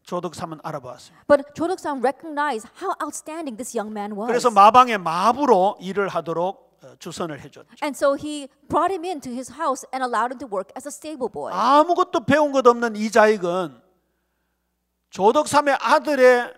조덕삼은 알아보았습니다. But Chodoksan recognized how outstanding this young man was. 그래서 마방의 마부로 일을 하도록 주선을 해줬죠. And so he brought him into his house and allowed him to work as a stable boy. 아무것도 배운 것 없는 이자익은 조덕삼의 아들의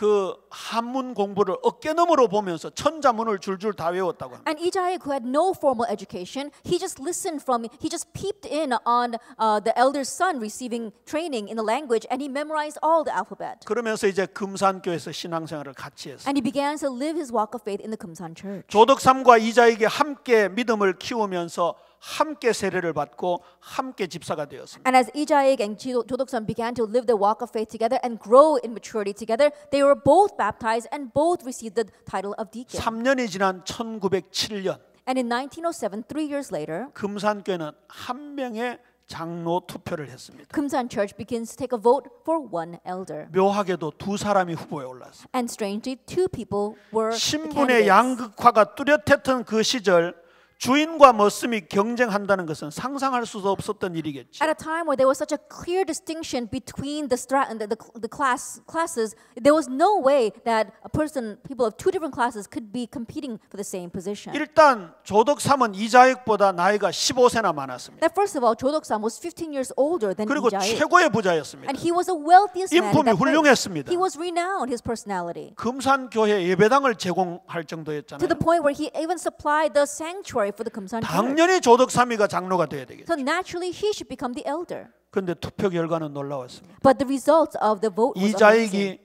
그 한문 공부를 어깨너머로 보면서 천자문을 줄줄 다 외웠다고 합니다. And Ijayek who had no formal education, he just listened from he just peeped in on uh, the elder's son receiving training in the language and he memorized all the alphabet. 그러면서 이제 금산교에서 신앙생활을 같이 했어요. And he began to live his walk of faith in the Kumsan church. 조덕삼과 이자에게 함께 믿음을 키우면서 함께 세례를 받고 함께 집사가 되었습니다. And as Ijaig and Jodokson began to live the walk of faith together and grow in maturity together, they were both baptized and both received the title of deacon. 3년이 지난 1907년 And in 1907, three years later, 금산교회는 한 명의 장로 투표를 했습니다. Kumsan Church begins to take a vote for one elder. 묘하게도 두 사람이 후보에 올랐습니다. And strangely, two people were 신분의 양극화가 뚜렷했던 그 시절 주인과 머슴이 경쟁한다는 것은 상상할 수도 없었던 일이겠지. At a time where there was such a clear distinction between the strat the, the, the class classes, there was no way that a person people of two different classes could be competing for the same position. 일단 조덕삼은 이자익보다 나이가 15세나 많았습니다. That first of all, 조덕삼 was 15 years older than 그리고 이자익. 최고의 부자였습니다. And he was a wealthiest man. 인품이 훌륭했습니다. He was renowned his personality. 금산 교회 예배당을 제공할 정도였잖아요. To the point where he even supplied the sanctuary for the concerned 당연히 조덕 삼위가 장로가 돼야 되겠죠. So naturally he should become the elder. 근데 투표 결과는 놀라웠습니다. But the results of the vote was 이자익이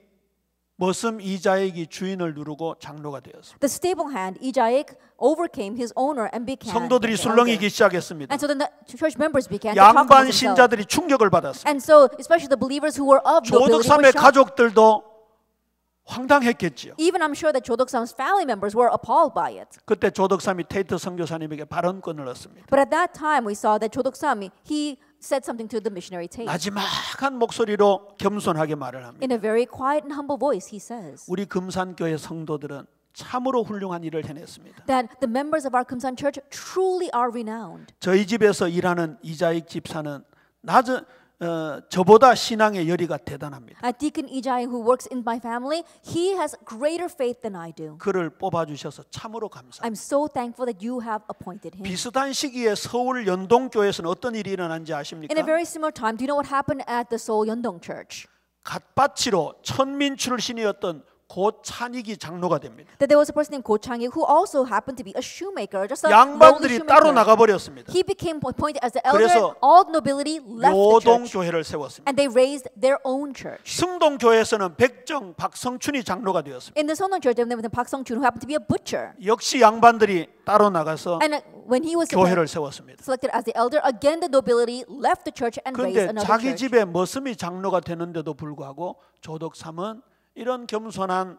머슴 이자익이 주인을 누르고 장로가 되었습니다. The stable hand Ijaik overcame his owner and became 성도들이 술렁이기 시작했습니다. And so the church members began 양반 신자들이 충격을 받았습니다. And so especially the believers who were of nobility 조덕삼의 가족들도 황당했겠지요. Even I'm sure that Chodoksam's family members were appalled by it. 그때 조덕삼이 테이트 선교사님에게 발언권을 얻습니다. But at that time we saw that Chodoksam he said something to the missionary Tate. 나지막한 목소리로 겸손하게 말을 합니다. In a very quiet and humble voice he says. 우리 금산교회 성도들은 참으로 훌륭한 일을 해냈습니다. That the members of our Kumsan church truly are renowned. 저희 집에서 일하는 이자익 집사는 낮은 어, 저보다 신앙의 열의가 대단합니다. Uh, Deacon Ijai who works in my family, he has greater faith than I do. 그를 뽑아 주셔서 참으로 감사합니다. I'm so thankful that you have appointed him. 비슷한 시기에 서울 연동교회에서는 어떤 일이 일어난지 아십니까? In a very similar time, do you know what happened at the Seoul Yeondong Church? 갓바치로 천민 출신이었던 고찬익이 장로가 됩니다. That there was a person named Go Chang-ik who also happened to be a shoemaker, just a 양반들이 shoemaker. 따로 나가 버렸습니다. He became appointed as the elder. 그래서 All nobility left 노동 the church, 교회를 세웠습니다. and they raised their own church. 승동 교회에서는 백정 박성춘이 장로가 되었습니다. In the Seonon church, there was a Park Sung-chun who happened to be a butcher, 역시 양반들이 따로 나가서 and uh, when he was 교회를 세웠습니다. selected as the elder, again the nobility left the church and raised 그런데 another 자기 church. 집에 머슴이 장로가 되는데도 불구하고 조덕삼은 이런 겸손한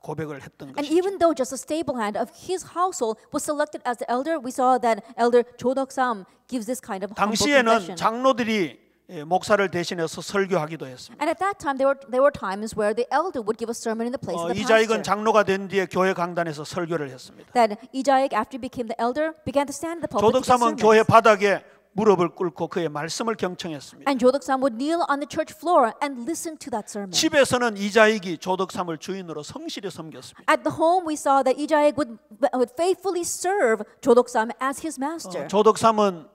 고백을 했던 것이죠. And even though just a stable hand of his household was selected as the elder, we saw that elder 조덕삼 gives this kind of humble confession. 당시에는 장로들이 목사를 대신해서 설교하기도 했습니다. And at that time there were there were times where the elder would give a sermon in the place 어, of the pastor. 이자익은 장로가 된 뒤에 교회 강단에서 설교를 했습니다. That Ijaik after he became the elder began to stand in the pulpit. 조덕삼은 교회 바닥에 무릎을 꿇고 그의 말씀을 경청했습니다. And 조덕삼 would kneel on the church floor and listen to that sermon. 집에서는 이자익이 조덕삼을 주인으로 성실히 섬겼습니다. At the home we saw that Ijaik would, would faithfully serve 조덕삼 as his master. 어, 조덕삼은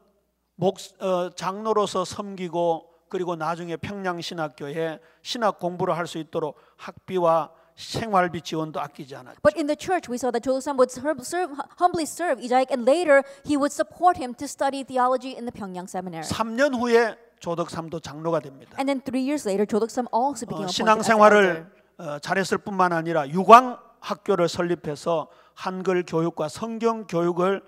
목 어, 장로로서 섬기고 그리고 나중에 평양 신학교에 신학 공부를 할 수 있도록 학비와 생활비 지원도 아끼지 않았죠. But in the church we saw that Cholusam would serve, serve, humbly serve Ijaik and later he would support him to study theology in the Pyongyang seminary. 3년 후에 조덕삼도 장로가 됩니다. And then three years later Chodoksam also became 어, 신앙생활을 어, 잘했을 뿐만 아니라 유광 학교를 설립해서 한글 교육과 성경 교육을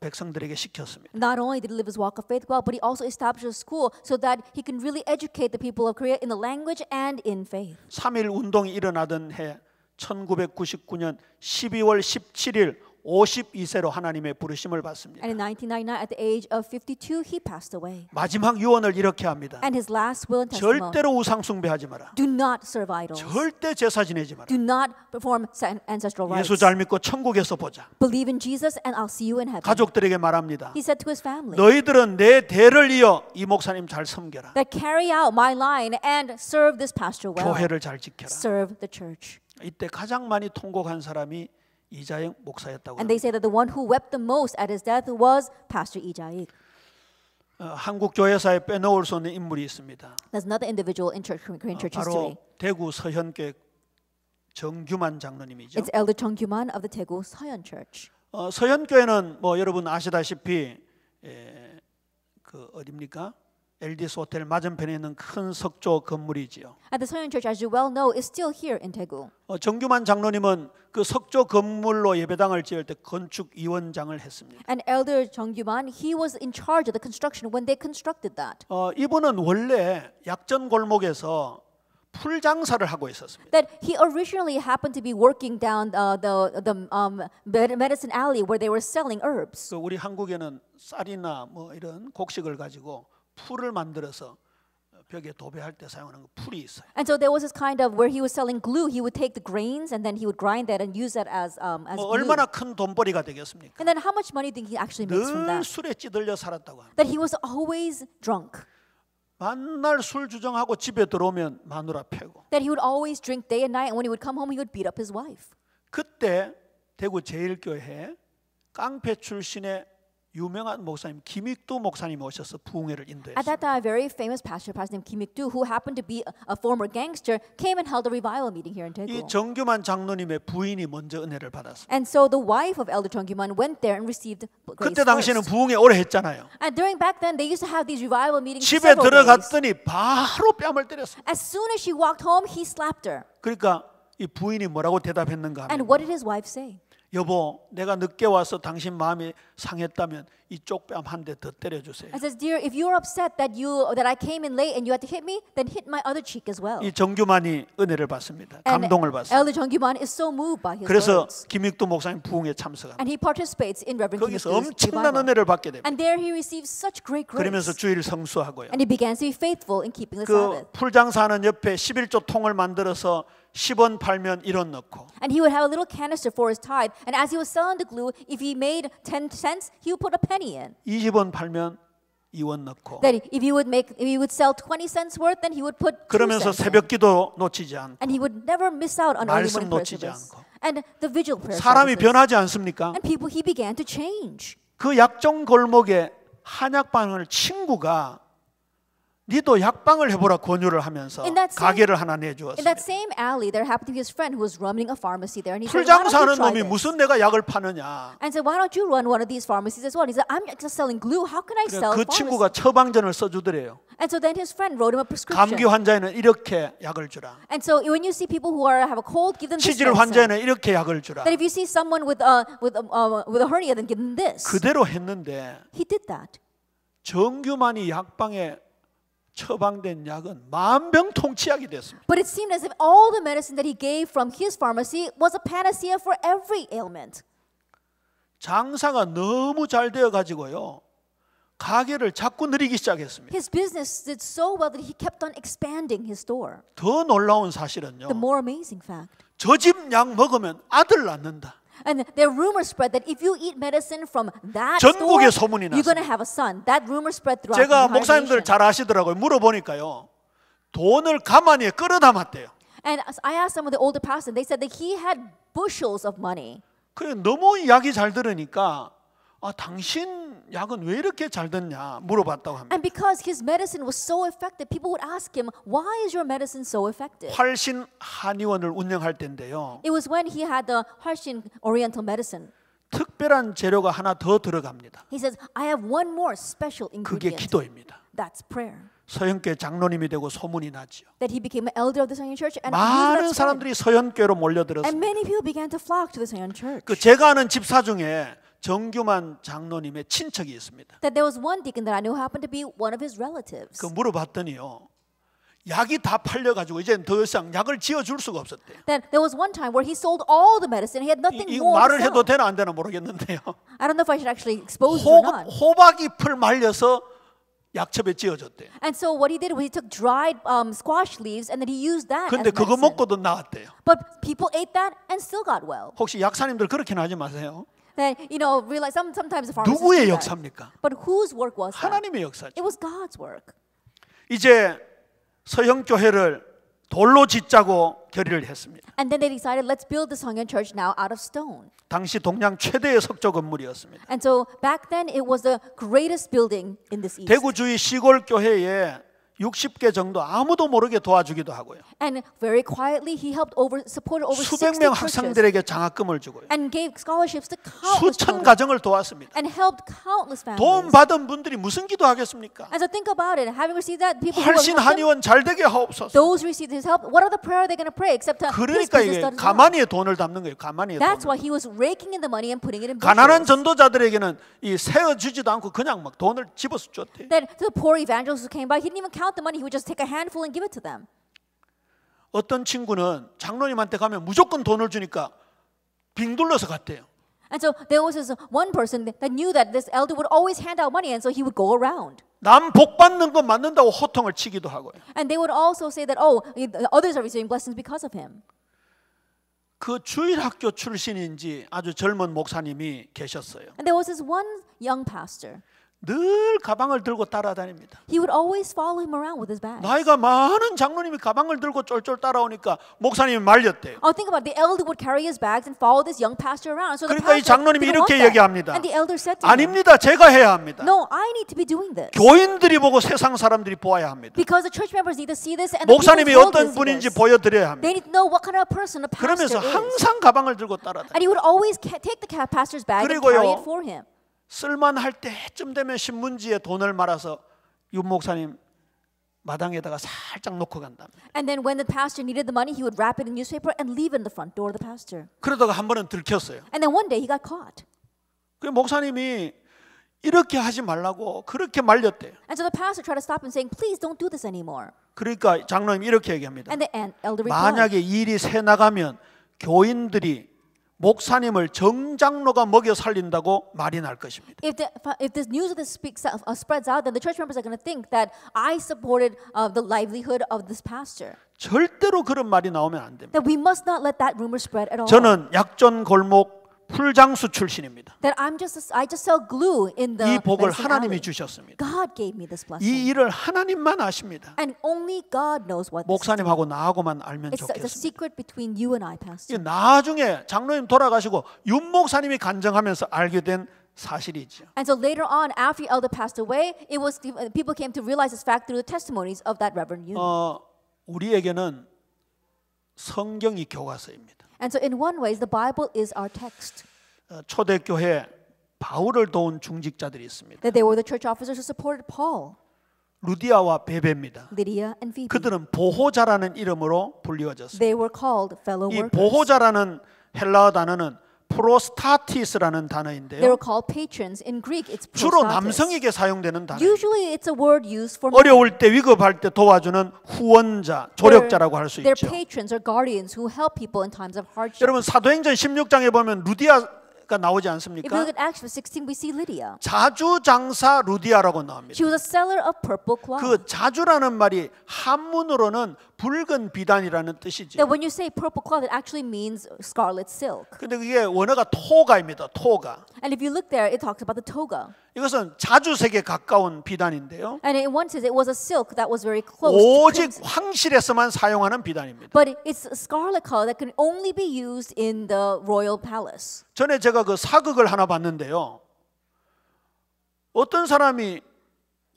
백성들에게 시켰습니다. Not only did he live his walk of faith well, but he also established a school so that he can really educate the people of Korea in the language and in faith. 3일 운동이 일어나던 해 1999년 12월 17일 52세로 하나님의 부르심을 받습니다. And in 1999 at the age of 52 he passed away. 마지막 유언을 이렇게 합니다. And his last will and testimony. 절대로 우상 숭배하지 마라. Do not serve idols. 절대 제사 지내지 마라. Do not perform ancestral rites. 예수 잘 믿고 천국에서 보자. Believe in Jesus and I'll see you in heaven. 가족들에게 말합니다. He said to his family. 너희들은 내 대를 이어 이 목사님 잘 섬겨라. That carry out my line and serve this pastor well. 교회를 잘 지켜라. Serve the church. 이때 가장 많이 통곡한 사람이 이자영 목사였다고. And they say that the one who wept the most at his death was Pastor 이자익. 한국 교회사에 빼놓을 수 없는 인물이 있습니다. There's another individual in church, Korean church history. 바로 대구 서현교회 정규만 장로님이죠. It's Elder Chung Gyuman of the Daegu Seoyeon Church. 어, 서현교회는 뭐 여러분 아시다시피 에, 그 어딥니까? 엘디스 호텔 맞은편에 있는 큰 석조 건물이지요. At the Soyeon Church, as you well know, is still here in Daegu. 어, 정규만 장로님은 그 석조 건물로 예배당을 지을 때 건축 위원장을 했습니다. And Elder Jung Yuman, he was in charge of the construction when they constructed that. 어, 이분은 원래 약전 골목에서 풀 장사를 하고 있었습니다. That he originally happened to be working down uh, the the um, medicine alley where they were selling herbs. 그 우리 한국에는 쌀이나 뭐 이런 곡식을 가지고 풀을 만들어서 벽에 도배할 때 사용하는 그 풀이 있어요. And so there was this kind of where he was selling glue. He would take the grains and then he would grind that and use that as um as. 뭐 얼마나 큰 돈벌이가 되겠습니까? And then how much money do you think he actually makes from that? 늘 술에 찌들려 살았다고 합니다. That he was always drunk. 만날 술 주정하고 집에 들어오면 마누라 패고. That he would always drink day and night, and when he would come home, he would beat up his wife. 그때 대구 제일교회 깡패 출신의 유명한 목사님 김익두 목사님 오셔서 부흥회를 인도했어요. At that time, a very famous pastor, pastor named Kim Ik-do, who happened to be a former gangster, came and held a revival meeting here in Daegu. 이 정규만 장로님의 부인이 먼저 은혜를 받았어요. And so the wife of Elder Chung Kyman went there and received grace. 그때 당시에는 부흥회 오래 했잖아요. And during back then, they used to have these revival meetings. 집에 들어갔더니 days. 바로 뺨을 때렸어요. As soon as she walked home, he slapped her. 그러니까 이 부인이 뭐라고 대답했는가? 하면, and what did his wife say? 여보, 내가 늦게 와서 당신 마음이 상했다면 이쪽 뺨 한 대 더 때려주세요. I says, dear, if you're upset that you that I came in late and you had to hit me, then hit my other cheek as well. 이 정규만이 은혜를 받습니다. 감동을 받습니다. Elder 정규만 is so moved by his 그래서 words. 김익도 목사님 부흥에 참석합니다. And he participates in Reverend 거기서 엄청난 은혜를 받게 됩니다. And there he receives such great grace. 그러면서 주일 성수하고요. And he began to be faithful in keeping the 그 Sabbath. 풀장 사는 옆에 11조 통을 만들어서 10원 팔면 1원 넣고. And he would have a little canister for his tithe. And as he was selling the glue, if he made 10 cents, he would put a penny in. 20원 팔면 2원 넣고. That if he would make if he would sell 20 cents worth, then he would put 그러면서 새벽기도 놓치지 않고. And he would never miss out on early morning prayer service. And the vigil prayer. 사람이 변하지 않습니까? And people he began to change. 그 약정 골목에 한약방을 친구가 니도 약방을 해보라 권유를 하면서 가게를 하나 내주었습니다. 풀장사는 놈이 무슨 내가 약을 파느냐. 그 친구가 처방전을 써주더래요. And so then his friend wrote him a prescription. 감기 환자에는 이렇게 약을 주라. And so when you see people who are have a cold, give them this. 치질 환자에는 이렇게 약을 주라. That if you see someone with a with a uh, with a hernia, then give them this. 그대로 했는데. He did that. 정규만이 약방에 처방된 약은 만병통치약이 됐습니다. But it seemed as if all the medicine that he gave from his pharmacy was a panacea for every ailment. 장사가 너무 잘 되어 가지고요. 가게를 자꾸 늘리기 시작했습니다. His business did so well that he kept on expanding his store. 더 놀라운 사실은요. The more amazing fact. 저집 약 먹으면 아들 낳는다. And the rumor spread that if you eat medicine from that 전국에 store, 소문이 you're going to have a son. That rumor spread throughout 제가 the 목사님들 잘 아시더라고요. 물어보니까요. 돈을 가만히 끌어담았대요. And I asked some of the older pastors, they said that he had bushels of money. 그래 너무 이야기 잘 들으니까 아 당신 약은 왜 이렇게 잘 됐냐 물어봤다고 합니다. And because his medicine was so effective, people would ask him, "Why is your medicine so effective?" 활신 한의원을 운영할 때인데요. It was when he had the Harshin Oriental medicine. 특별한 재료가 하나 더 들어갑니다. He says, "I have one more special ingredient." 그게 기도입니다. That's prayer. 서현교회 장로님이 되고 소문이 나지요. That he became an elder of the Seoyeon Church, and 많은 사람들이 서현교회로 몰려들었습니다. And many people began to flock to the Seoyeon Church. 그 제가 아는 집사 중에 정규만 장로님의 친척이 있습니다. That there was one deacon that I knew happened to be one of his relatives. 그 물어봤더니요. 약이 다 팔려 가지고 이제는 더 이상 약을 지어 줄 수가 없었대요. That there was one time where he sold all the medicine. He had nothing 이, 이 more. 말을 해도 되나 안 되나 모르겠는데요. I don't know if I should actually expose 호, it or not. 호박잎을 말려서 약첩에 찌어줬대요. And so what he did was he took dried um, squash leaves and then he used that. 근데 as 그거 medicine. 먹고도 나았대요. But people ate that and still got well. 혹시 약사님들 그렇게는 하지 마세요. Then, you know, realize some, sometimes the pharmacist 누구의 did that. 역사입니까? But whose work was that? 하나님의 역사죠. It was God's work. 이제 서형 교회를 돌로 짓자고 결의를 했습니다. And then they decided, let's build the Songyeon Church now out of stone. 당시 동양 최대의 석조 건물이었습니다. And so back then, it was the greatest building in this east. 대구주의 시골 교회에 60개 정도 아무도 모르게 도와주기도 하고요. And very quietly he helped over support over 60 수백 명 학생들에게 장학금을 주고요. And gave scholarships to countless 수천 children 가정을 도왔습니다. and helped countless 도움 families. 받은 분들이 무슨 기도하겠습니까? And so think about it. Having received that, people who have 훨씬 helped him, 한의원 잘 되게 하옵소서. those who received his help, what other prayer are they going to pray except to his 그러니까 business 이게 doesn't work? 가만히에 돈을 담는 거예요. 가만히에 돈. That's why he was raking in the money and putting it in 가난한 bushels. 전도자들에게는 이 세어 주지도 않고 그냥 막 돈을 집어서 줬대. Then to the poor evangelists who came by, he didn't even count out the money, he would just take a handful and give it to them. 어떤 친구는 장로님한테 가면 무조건 돈을 주니까 빙 둘러서 갔대요. And so there was this one person that knew that this elder would always hand out money, and so he would go around. 남복 받는 거 맞는다고 호통을 치기도 하고요. And they would also say that oh, others are receiving blessings because of him. 그 주일 학교 출신인지 아주 젊은 목사님이 계셨어요. And there was this one young pastor. 늘 가방을 들고 따라다닙니다. He would always follow him around with his bag. 나이가 많은 장로님이 가방을 들고 쫄쫄 따라오니까 목사님이 말렸대요. Oh, think about it. the elder would carry his bags and follow this young pastor around. So 그러니까 이 장로님이 이렇게 얘기합니다. And the elder said to 아닙니다. him, 제가 해야 합니다. No, I need to be doing this. 교인들이 보고 세상 사람들이 보아야 합니다. Because the church members need to see this and the 목사님이 어떤 분인지 보여드려야 합니다. They need to know what kind of person a pastor 그러면서 항상 is. 가방을 들고 따라다. And he would always take the pastor's bag and carry it for him. 쓸만할 때쯤 되면 신문지에 돈을 말아서 윤 목사님 마당에다가 살짝 놓고 간답니다. And then when the pastor needed the money, he would wrap it in newspaper and leave it in the front door of the pastor. 그러다가 한 번은 들켰어요. And then one day he got caught. 그 목사님이 이렇게 하지 말라고 그렇게 말렸대요. And so the pastor tried to stop him saying, "Please don't do this anymore." 그러니까 장로님 이렇게 얘기합니다. And the elder replied, 만약에 일이 새 나가면 교인들이 목사님을 정장로가 먹여 살린다고 말이 날 것입니다. If, the, if this news that speaks out, uh, spreads out, then the church members are going to think that I supported uh, the livelihood of this pastor. 절대로 그런 말이 나오면 안 됩니다. That we must not let that rumor spread at all. 저는 약존 골목 풀장수 출신입니다. That I'm just, I just sell glue in the 이 복을 하나님이 주셨습니다. God gave me this blessing. 이 일을 하나님만 아십니다. And only God knows what 목사님하고 나하고만 알면 It's 좋겠습니다. It's the secret between you and I, Pastor. 나중에 장로님 돌아가시고 윤 목사님이 간증하면서 알게 된 사실이죠. And so later on, after Elder passed away, it was people came to realize this fact through the testimonies of that Reverend Yun. 어, 우리에게는 성경이 교과서입니다. And so in one way the Bible is our text. 초대교회 바울을 도운 중직자들이 있습니다. That they were the church officers who supported Paul. 루디아와 베베입니다. 그들은 보호자라는 이름으로 불리워졌습니다. 이 보호자라는 헬라어 단어는 프로스타티스라는 단어인데요. They're called patrons. In Greek, it's prostatis. 주로 남성에게 사용되는 단어. Usually, it's a word used for. 어려울 때 위급할 때 도와주는 후원자, 조력자라고 할 수 있죠. They're patrons or guardians who help people in times of hardship. 여러분 사도행전 16장에 보면 루디아 16가 나오지 않습니까? If we look at Acts 16, we see Lydia. 자주 장사 루디아라고 나옵니다. She was a seller of purple cloth. 그 자주라는 말이 한문으로는 붉은 비단이라는 뜻이지. That when you say purple cloth, it actually means scarlet silk. 근데 그게 원어가 토가입니다. 토가. And if you look there, it talks about the toga. 이것은 자주색에 가까운 비단인데요. And it once it was a silk that was very close. 오직 황실에서만 사용하는 비단입니다. But it's a scarlet color that can only be used in the royal palace. 전에 제가 그 사극을 하나 봤는데요. 어떤 사람이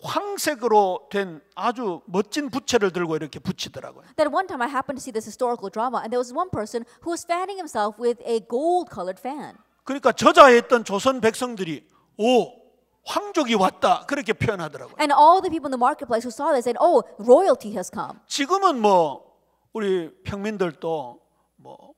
황색으로 된 아주 멋진 부채를 들고 이렇게 붙이더라고요. That one time I happened to see this historical drama and there was one person who was fanning himself with a gold colored fan. 그러니까 저자했던 조선 백성들이 오 황족이 왔다 그렇게 표현하더라고요. And all the people in the marketplace who saw this said, "Oh, royalty has come." 지금은 뭐 우리 평민들도 뭐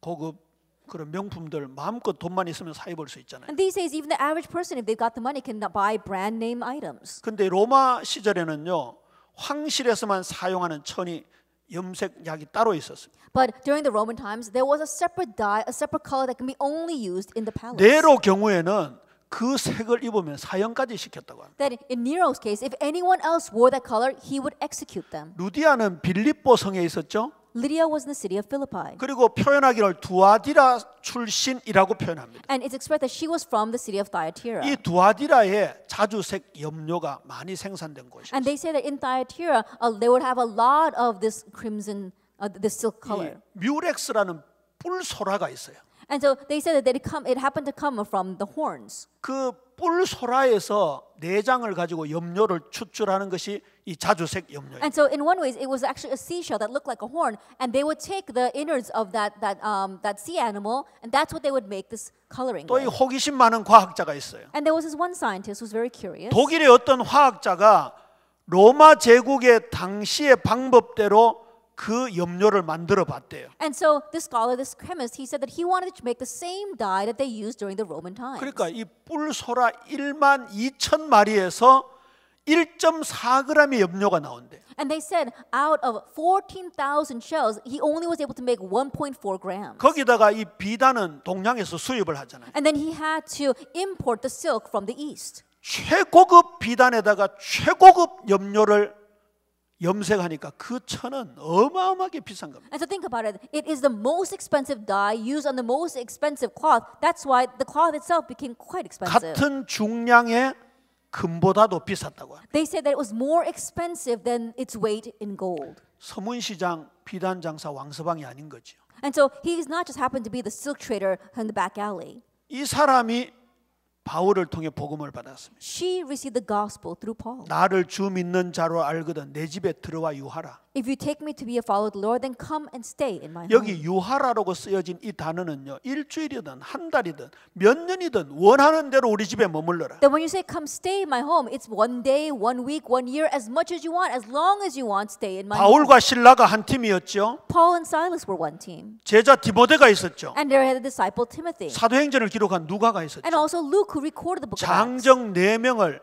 고급 그런 명품들 마음껏 돈만 있으면 사입 볼수 있잖아요. And these days even the average person if they've got the money can buy brand name items. 근데 로마 시절에는요. 황실에서만 사용하는 천이 염색 약이 따로 있었습니다. But during the Roman times there was a separate dye, a separate color that can be only used in the palace. 네로 경우에는 그 색을 입으면 사형까지 시켰다고 합니다. That in Nero's case, if anyone else wore that color, he would execute them. 루디아는 빌립보 성에 있었죠. Lydia was in the city of Philippi. 그리고 표현하기를 두아디라 출신이라고 표현합니다. And it's expressed that she was from the city of Thyatira. 이 두아디라에 자주색 염료가 많이 생산된 곳이죠. And they say that in Thyatira, uh, they would have a lot of this crimson, uh, this silk color. 뮤렉스라는 뿔소라가 있어요. And so they said that it come it happened to come from the horns. 그뿔 소라에서 내장을 가지고 염료를 추출하는 것이 이 자주색 염료예요. And so in one way it was actually a seashell that looked like a horn and they would take the innards of that that um that sea animal and that's what they would make this coloring. 또이 호기심 많은 과학자가 있어요. And there was this one scientist who was very curious. 독일의 어떤 화학자가 로마 제국의 당시의 방법대로 그 염료를 만들어 봤대요. And so this scholar, this chemist, he said that he wanted to make the same dye that they used during the Roman times. 그러니까 이 뿔소라 1만 2천 마리에서 1.4g의 염료가 나온대. And they said out of 14,000 shells, he only was able to make 1.4 grams. 거기다가 이 비단은 동양에서 수입을 하잖아요. And then he had to import the silk from the east. 최고급 비단에다가 최고급 염료를 염색하니까 그 천은 어마어마하게 비싼 겁니다. And so think about it. It is the most expensive dye used on the most expensive cloth. That's why the cloth itself became quite expensive. 같은 중량의 금보다도 비쌌다고 합니다. They said that it was more expensive than its weight in gold. 서문시장 비단 장사 왕서방이 아닌 거죠. And so he is not just happened to be the silk trader in the back alley. 이 사람이 바울을 통해 복음을 받았습니다. She received the gospel through Paul. 나를 주 믿는 자로 알거든 내 집에 들어와 유하라. If you take me to be a follower of the Lord, then come and stay in my home. 여기 유하라라고 쓰여진 이 단어는요. 일주일이든 한 달이든 몇 년이든 원하는 대로 우리 집에 머물러라. Then when you say come stay in my home, it's one day, one week, one year, as much as you want, as long as you want, stay in my home. 바울과 신라가 한 팀이었죠. Paul and Silas were one team. 제자 디모데가 있었죠. And there had a disciple Timothy. 사도행전을 기록한 누가가 있었죠. And also Luke who recorded the book of Acts. 장정 네 명을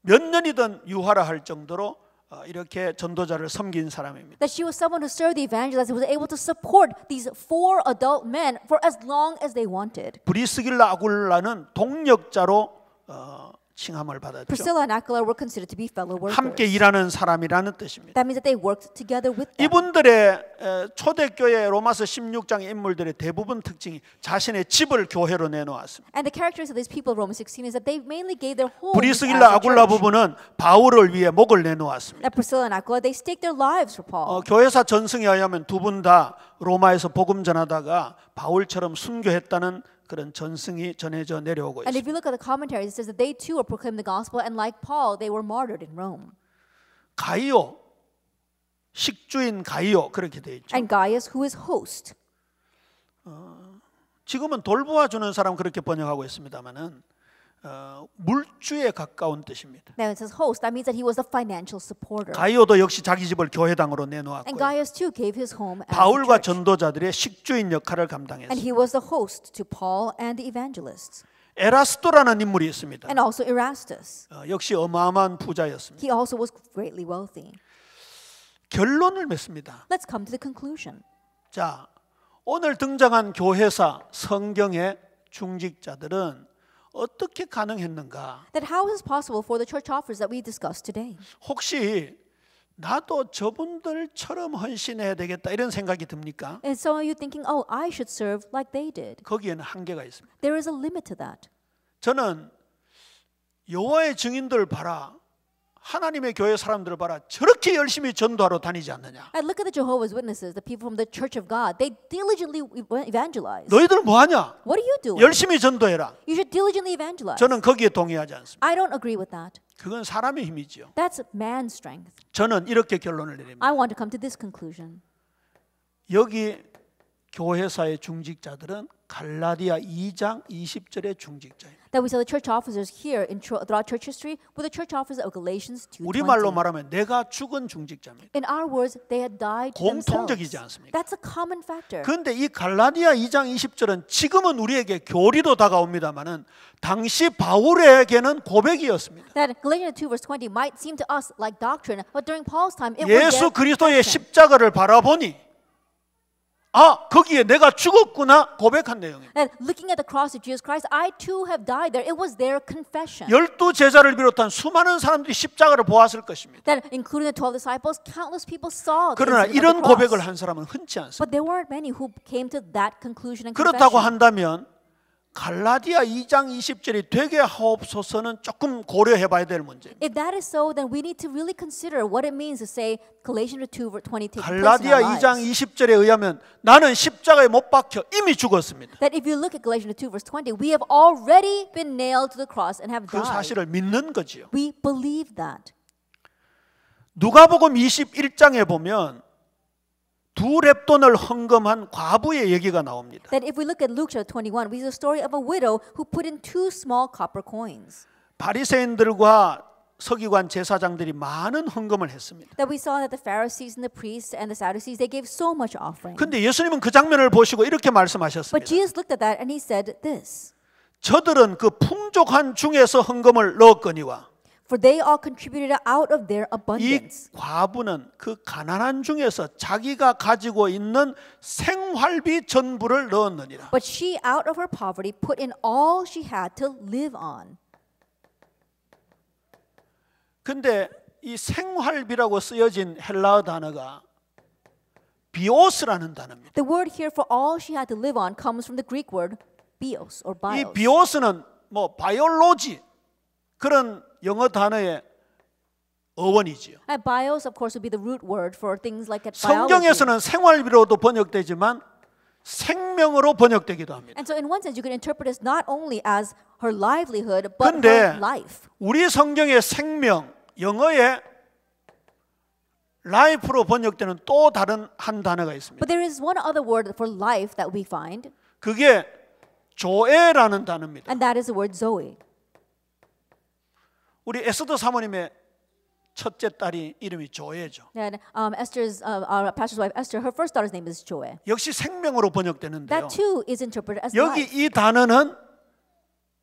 몇 년이든 유하라 할 정도로 이렇게 전도자를 섬긴 사람입니다. That she was someone who served the evangelists, was able to support these four adult men for as long as they wanted. 브리스길라 아굴라는 동력자로 어, 칭함을 받았죠. Priscilla and Aquila were considered to be fellow workers. 함께 일하는 사람이라는 뜻입니다. That means that they worked together with them. 이분들의 초대교회 로마서 16장 인물들의 대부분 특징이 자신의 집을 교회로 내놓았습니다. And the characteristics of these people of Romans 16 is that they mainly gave their home. 브리스길라 아굴라 부부는 바울을 위해 목을 내놓았습니다. That Priscilla and Aquila they staked their lives for Paul. 어, 교회사 전승에 의하면 두 분 다 로마에서 복음 전하다가 바울처럼 순교했다는 그런 전승이 전해져 내려오고 And if you look at the commentaries, it says that they too were proclaimed the gospel, and like Paul, they were martyred in Rome. 가이오 식주인 가이오 그렇게 돼 있죠. And Gaius, who is host. 지금은 돌보아 주는 사람 그렇게 번역하고 있습니다만은 물주에 가까운 뜻입니다. Now it says host. That means that he was a financial supporter. 가이오도 역시 자기 집을 교회당으로 내놓았고. And Gaius too gave his home. 바울과 전도자들의 식주인 역할을 감당했습니다. And he was the host to Paul and the evangelists. 에라스토라는 인물이 있습니다. And also Erastus. 어, 역시 어마어마한 부자였습니다. He also was greatly wealthy. 결론을 맺습니다. Let's come to the conclusion. 자, 오늘 등장한 교회사 성경의 중직자들은 어떻게 가능했는가? That how is possible for the church offers that we discussed today? 혹시 나도 저분들처럼 헌신해야 되겠다 이런 생각이 듭니까? And so are you thinking, oh, I should serve like they did? 거기에는 한계가 있습니다. There is a limit to that. 저는 여호와의 증인들 봐라. 하나님의 교회 사람들을 봐라. 저렇게 열심히 전도하러 다니지 않느냐. And look at the Jehovah's Witnesses, the people from the Church of God. They diligently evangelize. 너희들 뭐 하냐? What are you doing? 열심히 전도해라. You should diligently evangelize. 저는 거기에 동의하지 않습니다. I don't agree with that. 그건 사람의 힘이지요. That's man's strength. 저는 이렇게 결론을 내립니다. I want to come to this conclusion. 여기 교회사의 중직자들은 갈라디아 2장 20절의 중직자입니다. That we saw the church officers here in throughout church history were the church officers of Galatians 2:20. 우리말로 말하면 내가 죽은 중직자입니다. In our words, they had died themselves. 공통적이지 않습니까? That's a common factor. 근데 이 갈라디아 2장 20절은 지금은 우리에게 교리로 다가옵니다만은 당시 바울에게는 고백이었습니다. That Galatians 2:20 might seem to us like doctrine, but during Paul's time it was 예수 그리스도의 십자가를 바라보니 아, 거기에 내가 죽었구나 고백한 내용입니다. And looking at the cross of Jesus Christ, I too have died there. It was their confession. 열두 제자를 비롯한 수많은 사람들이 십자가를 보았을 것입니다. That including the 12 disciples, countless people saw. 그러나 이런 고백을 한 사람은 흔치 않습니다. But there weren't many who came to that conclusion and confession. 그렇다고 한다면 갈라디아 2장 20절이 되게 하옵소서는 조금 고려해 봐야 될 문제입니다. If that is so then we need to really consider what it means to say Galatians 2:20 take 갈라디아 2장 20절에 의하면 나는 십자가에 못 박혀 이미 죽었습니다. That if you look at Galatians 2:20 we have already been nailed to the cross and have died. 그 사실을 믿는 거지요. We believe that. 누가복음 21장에 보면 두 렙돈을 헌금한 과부의 얘기가 나옵니다. That if we look at Luke chapter 21, we see the story of a widow who put in two small copper coins. 바리새인들과 서기관 제사장들이 많은 헌금을 했습니다. That we saw that the Pharisees and the priests and the Sadducees they gave so much offering. 근데 예수님은 그 장면을 보시고 이렇게 말씀하셨습니다. But Jesus looked at that and he said this. 저들은 그 풍족한 중에서 헌금을 넣었거니와 for they all contributed out of their abundance. 이 과부는 그 가난한 중에서 자기가 가지고 있는 생활비 전부를 넣었느니라. But she out of her poverty put in all she had to live on. 근데 이 생활비라고 쓰여진 헬라어 단어가 비오스라는 단어입니다. The word here for all she had to live on comes from the Greek word bios or bios. 이 비오스는 뭐 바이올로지 그런 영어 단어의 어원이지요. Bios, of course, would be the root word for things like at biology. 성경에서는 생활비로도 번역되지만 생명으로 번역되기도 합니다. And so, in one sense, you can interpret it not only as her livelihood, but her life. 우리 성경의 생명 영어의 life로 번역되는 또 다른 한 단어가 있습니다. But there is one other word for life that we find. 그게 조에라는 단어입니다. And that is the word Zoe. 우리 에스더 사모님의 첫째 딸이 이름이 조예죠. And um, Esther's uh, our pastor's wife Esther, her first daughter's name is Joe. 역시 생명으로 번역되는데요. That too is interpreted as 여기 life. 이 단어는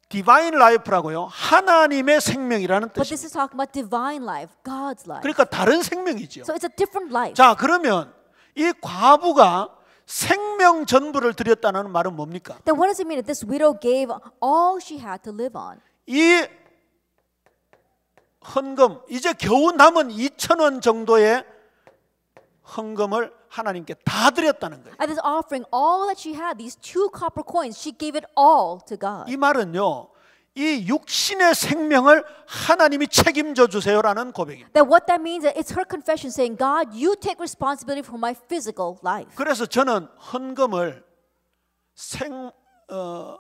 divine life라고요. 하나님의 생명이라는 뜻입니다. But this is talking about divine life, God's life. 그러니까 다른 생명이죠. So it's a different life. 자, 그러면 이 과부가 생명 전부를 드렸다는 말은 뭡니까? Then what does it mean that this widow gave all she had to live on? 이 헌금 이제 겨우 남은 2천 원 정도의 헌금을 하나님께 다 드렸다는 거예요. At this offering, all that she had, these two copper coins, she gave it all to God. 이 말은요. 이 육신의 생명을 하나님이 책임져 주세요라는 고백입니다. That what that means is it's her confession saying, God, you take responsibility for my physical life. 그래서 저는 헌금을 생 어,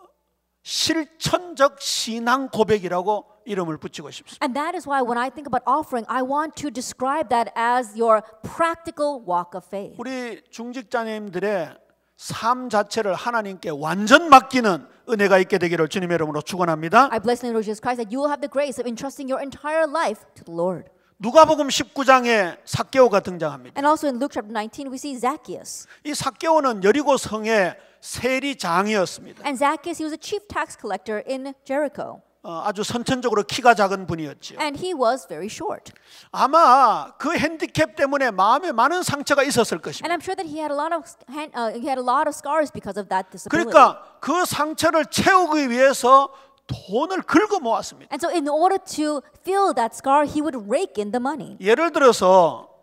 실천적 신앙 고백이라고 이름을 붙이고 싶습니다. And that is why when I think about offering, I want to describe that as your practical walk of faith. 우리 중직자님들의 삶 자체를 하나님께 완전 맡기는 은혜가 있게 되기를 주님의 이름으로 축원합니다. I bless the Lord Jesus Christ that you will have the grace of entrusting your entire life to the Lord. 누가복음 19장에 삭개오가 등장합니다. And also in Luke chapter 19 we see Zacchaeus. 이 삭개오는 여리고 성의 세리장이었습니다. And Zacchaeus he was a chief tax collector in Jericho. 아주 선천적으로 키가 작은 분이었지요. And he was very short. 아마 그 핸디캡 때문에 마음에 많은 상처가 있었을 것입니다. And I'm sure that he had a lot of uh, he had a lot of scars because of that disability. 그러니까 그 상처를 채우기 위해서 돈을 긁어 모았습니다. And so in order to fill that scar, he would rake in the money. 예를 들어서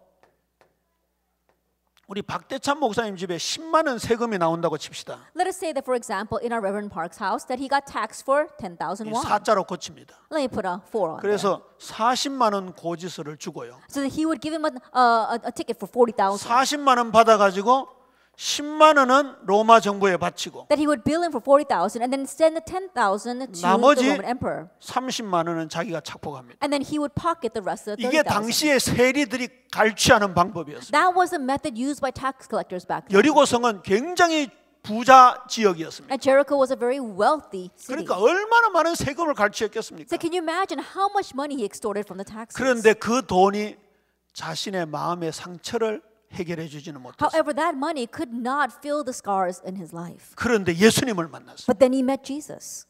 우리 박대찬 목사님 집에 10만 원 세금이 나온다고 칩시다. Let us say that for example in our Reverend Park's house that he got taxed for 10,000 won. 사자로 고칩니다. Let me put a 4 on. 그래서 there. 40만 원 고지서를 주고요. So that he would give him a, a, a ticket for 40,000. 40만 원 받아 가지고 10만 원은 로마 정부에 바치고 that he would bill him for 40,000 and then send the 10,000 to 나머지 the Roman emperor. 30만 원은 자기가 착복합니다. And then he would pocket the rest of the 30,000. 이게 당시의 세리들이 갈취하는 방법이었어요. That was the method used by tax collectors back then. 여리고성은 굉장히 부자 지역이었습니다. And Jericho was a very wealthy city. 그러니까 얼마나 많은 세금을 갈취했겠습니까? So can you imagine how much money he extorted from the taxes? 그런데 그 돈이 자신의 마음의 상처를 해결해 주지는 못했어요. However, that money could not fill the scars in his life. 그런데 예수님을 만났어요. But then he met Jesus.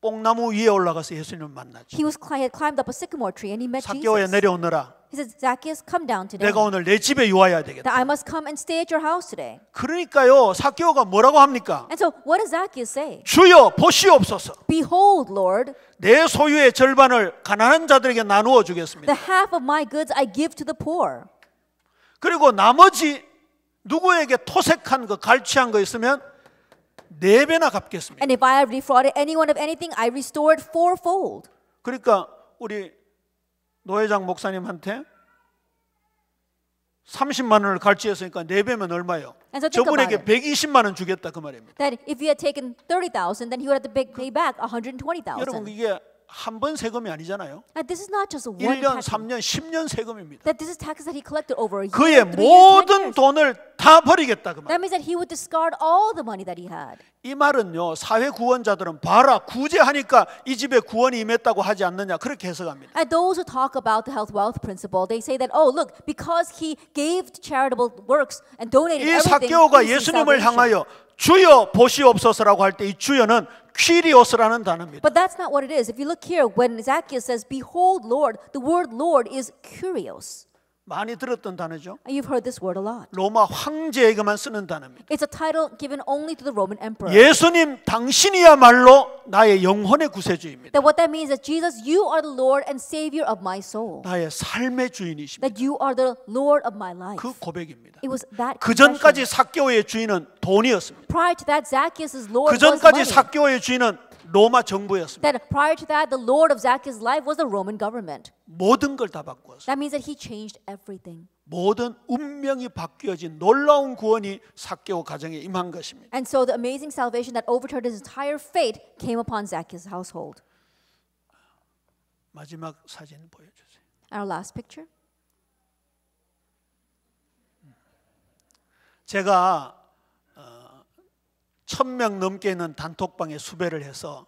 뽕나무 위에 올라가서 예수님을 만났죠. He was had climbed up a sycamore tree and he met Jesus. 삭개오야 내려오너라. He said, Zacchaeus, come down today. 내가 오늘 내 집에 유하여야 되겠다. That I must come and stay at your house today. 그러니까요, 삭개오가 뭐라고 합니까? And so, what does Zacchaeus say? 주여, 보시옵소서. Behold, Lord. 내 소유의 절반을 가난한 자들에게 나누어 주겠습니다. The half of my goods I give to the poor. 그리고 나머지 누구에게 토색한 거, 갈취한 거 있으면 네 배나 갚겠습니다. And if I have defrauded anyone of anything, I restored fourfold. 그러니까 우리 노회장 목사님한테 30만 원을 갈취했으니까 네 배면 얼마요? So 저분에게 120만 원 주겠다 그 말입니다. That if you had taken 30,000, then he would have to pay back 120,000. 여러분 이게 한번 세금이 아니잖아요. And this is not just one 1년, 3년, 10년 세금입니다. That this is tax that he collected over a year, 그의 모든 years, 돈을 다 버리겠다 그 말. That means that he would discard all the money that he had. 이 말은요. 사회 구원자들은 봐라 구제하니까 이 집에 구원이 임했다고 하지 않느냐 그렇게 해석합니다. And those who talk about the health wealth principle, they say that oh look because he gave charitable works and donated everything. 이 사케오가 예수님을 향하여 주여 보시옵소서라고 할 때 이 주여는 퀴리오스라는 단어입니다. But that's not what it is. If you look here when Zacchaeus says behold Lord, the word Lord is curios. 많이 들었던 단어죠. You've heard this word a lot. 로마 황제에게만 쓰는 단어입니다. It's a title given only to the Roman emperor. 예수님 당신이야말로 나의 영혼의 구세주입니다. That what that means is Jesus, you are the Lord and Savior of my soul. 나의 삶의 주인이십니다. That you are the Lord of my life. 그 고백입니다. It was that. 그 전까지 사개오의 주인은 돈이었습니다. prior to that Zacchaeus's lord 그 전까지 was money. 주인은 로마 정부였습니다. That prior to that the lord of Zacchaeus' life was the Roman government. 모든 걸 바꾸었어요. That means that he changed everything. 모든 운명이 바뀌어진 놀라운 구원이 삭개오 가정에 임한 것입니다. And so the amazing salvation that overturned his entire fate came upon Zacchaeus' household. 마지막 사진 보여주세요. Our last picture. 제가 천명 넘게 있는 단톡방에 수배를 해서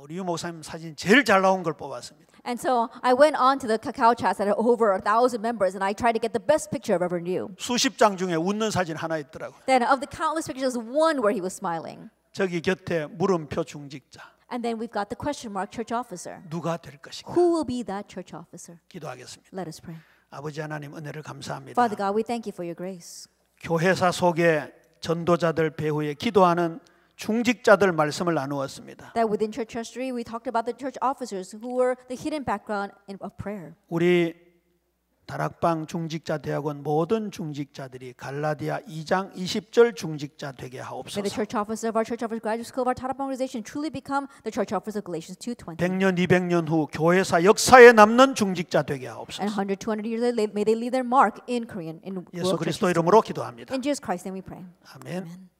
우리 유 목사님 사진 제일 잘 나온 걸 뽑았습니다. And so I went on to the Kakao chats that had over a thousand members, and I tried to get the best picture I've ever knew. 수십 장 중에 웃는 사진 하나 있더라고요. Then of the countless pictures, one where he was smiling. 저기 곁에 물음표 중직자. And then we've got the question mark church officer. 누가 될 것인가? Who will be that church officer? 기도하겠습니다. Let us pray. 아버지 하나님 은혜를 감사합니다. Father God, we thank you for your grace. 교회사 속에 전도자들 배후에 기도하는 중직자들 말씀을 나누었습니다. That within church history we talked about the church officers who were the hidden background of prayer. 우리 다락방 중직자 대학원 모든 중직자들이 갈라디아 2장 20절 중직자 되게 하옵소서. May the church office of our church office graduate school of our Tarapang organization truly become the church office of Galatians 2:20. 100년 200년 후 교회사 역사에 남는 중직자 되게 하옵소서. And 100 200 years later may they leave their mark in Korean in 예수 그리스도 이름으로 기도합니다. In Jesus Christ name we pray. 아멘. 아멘.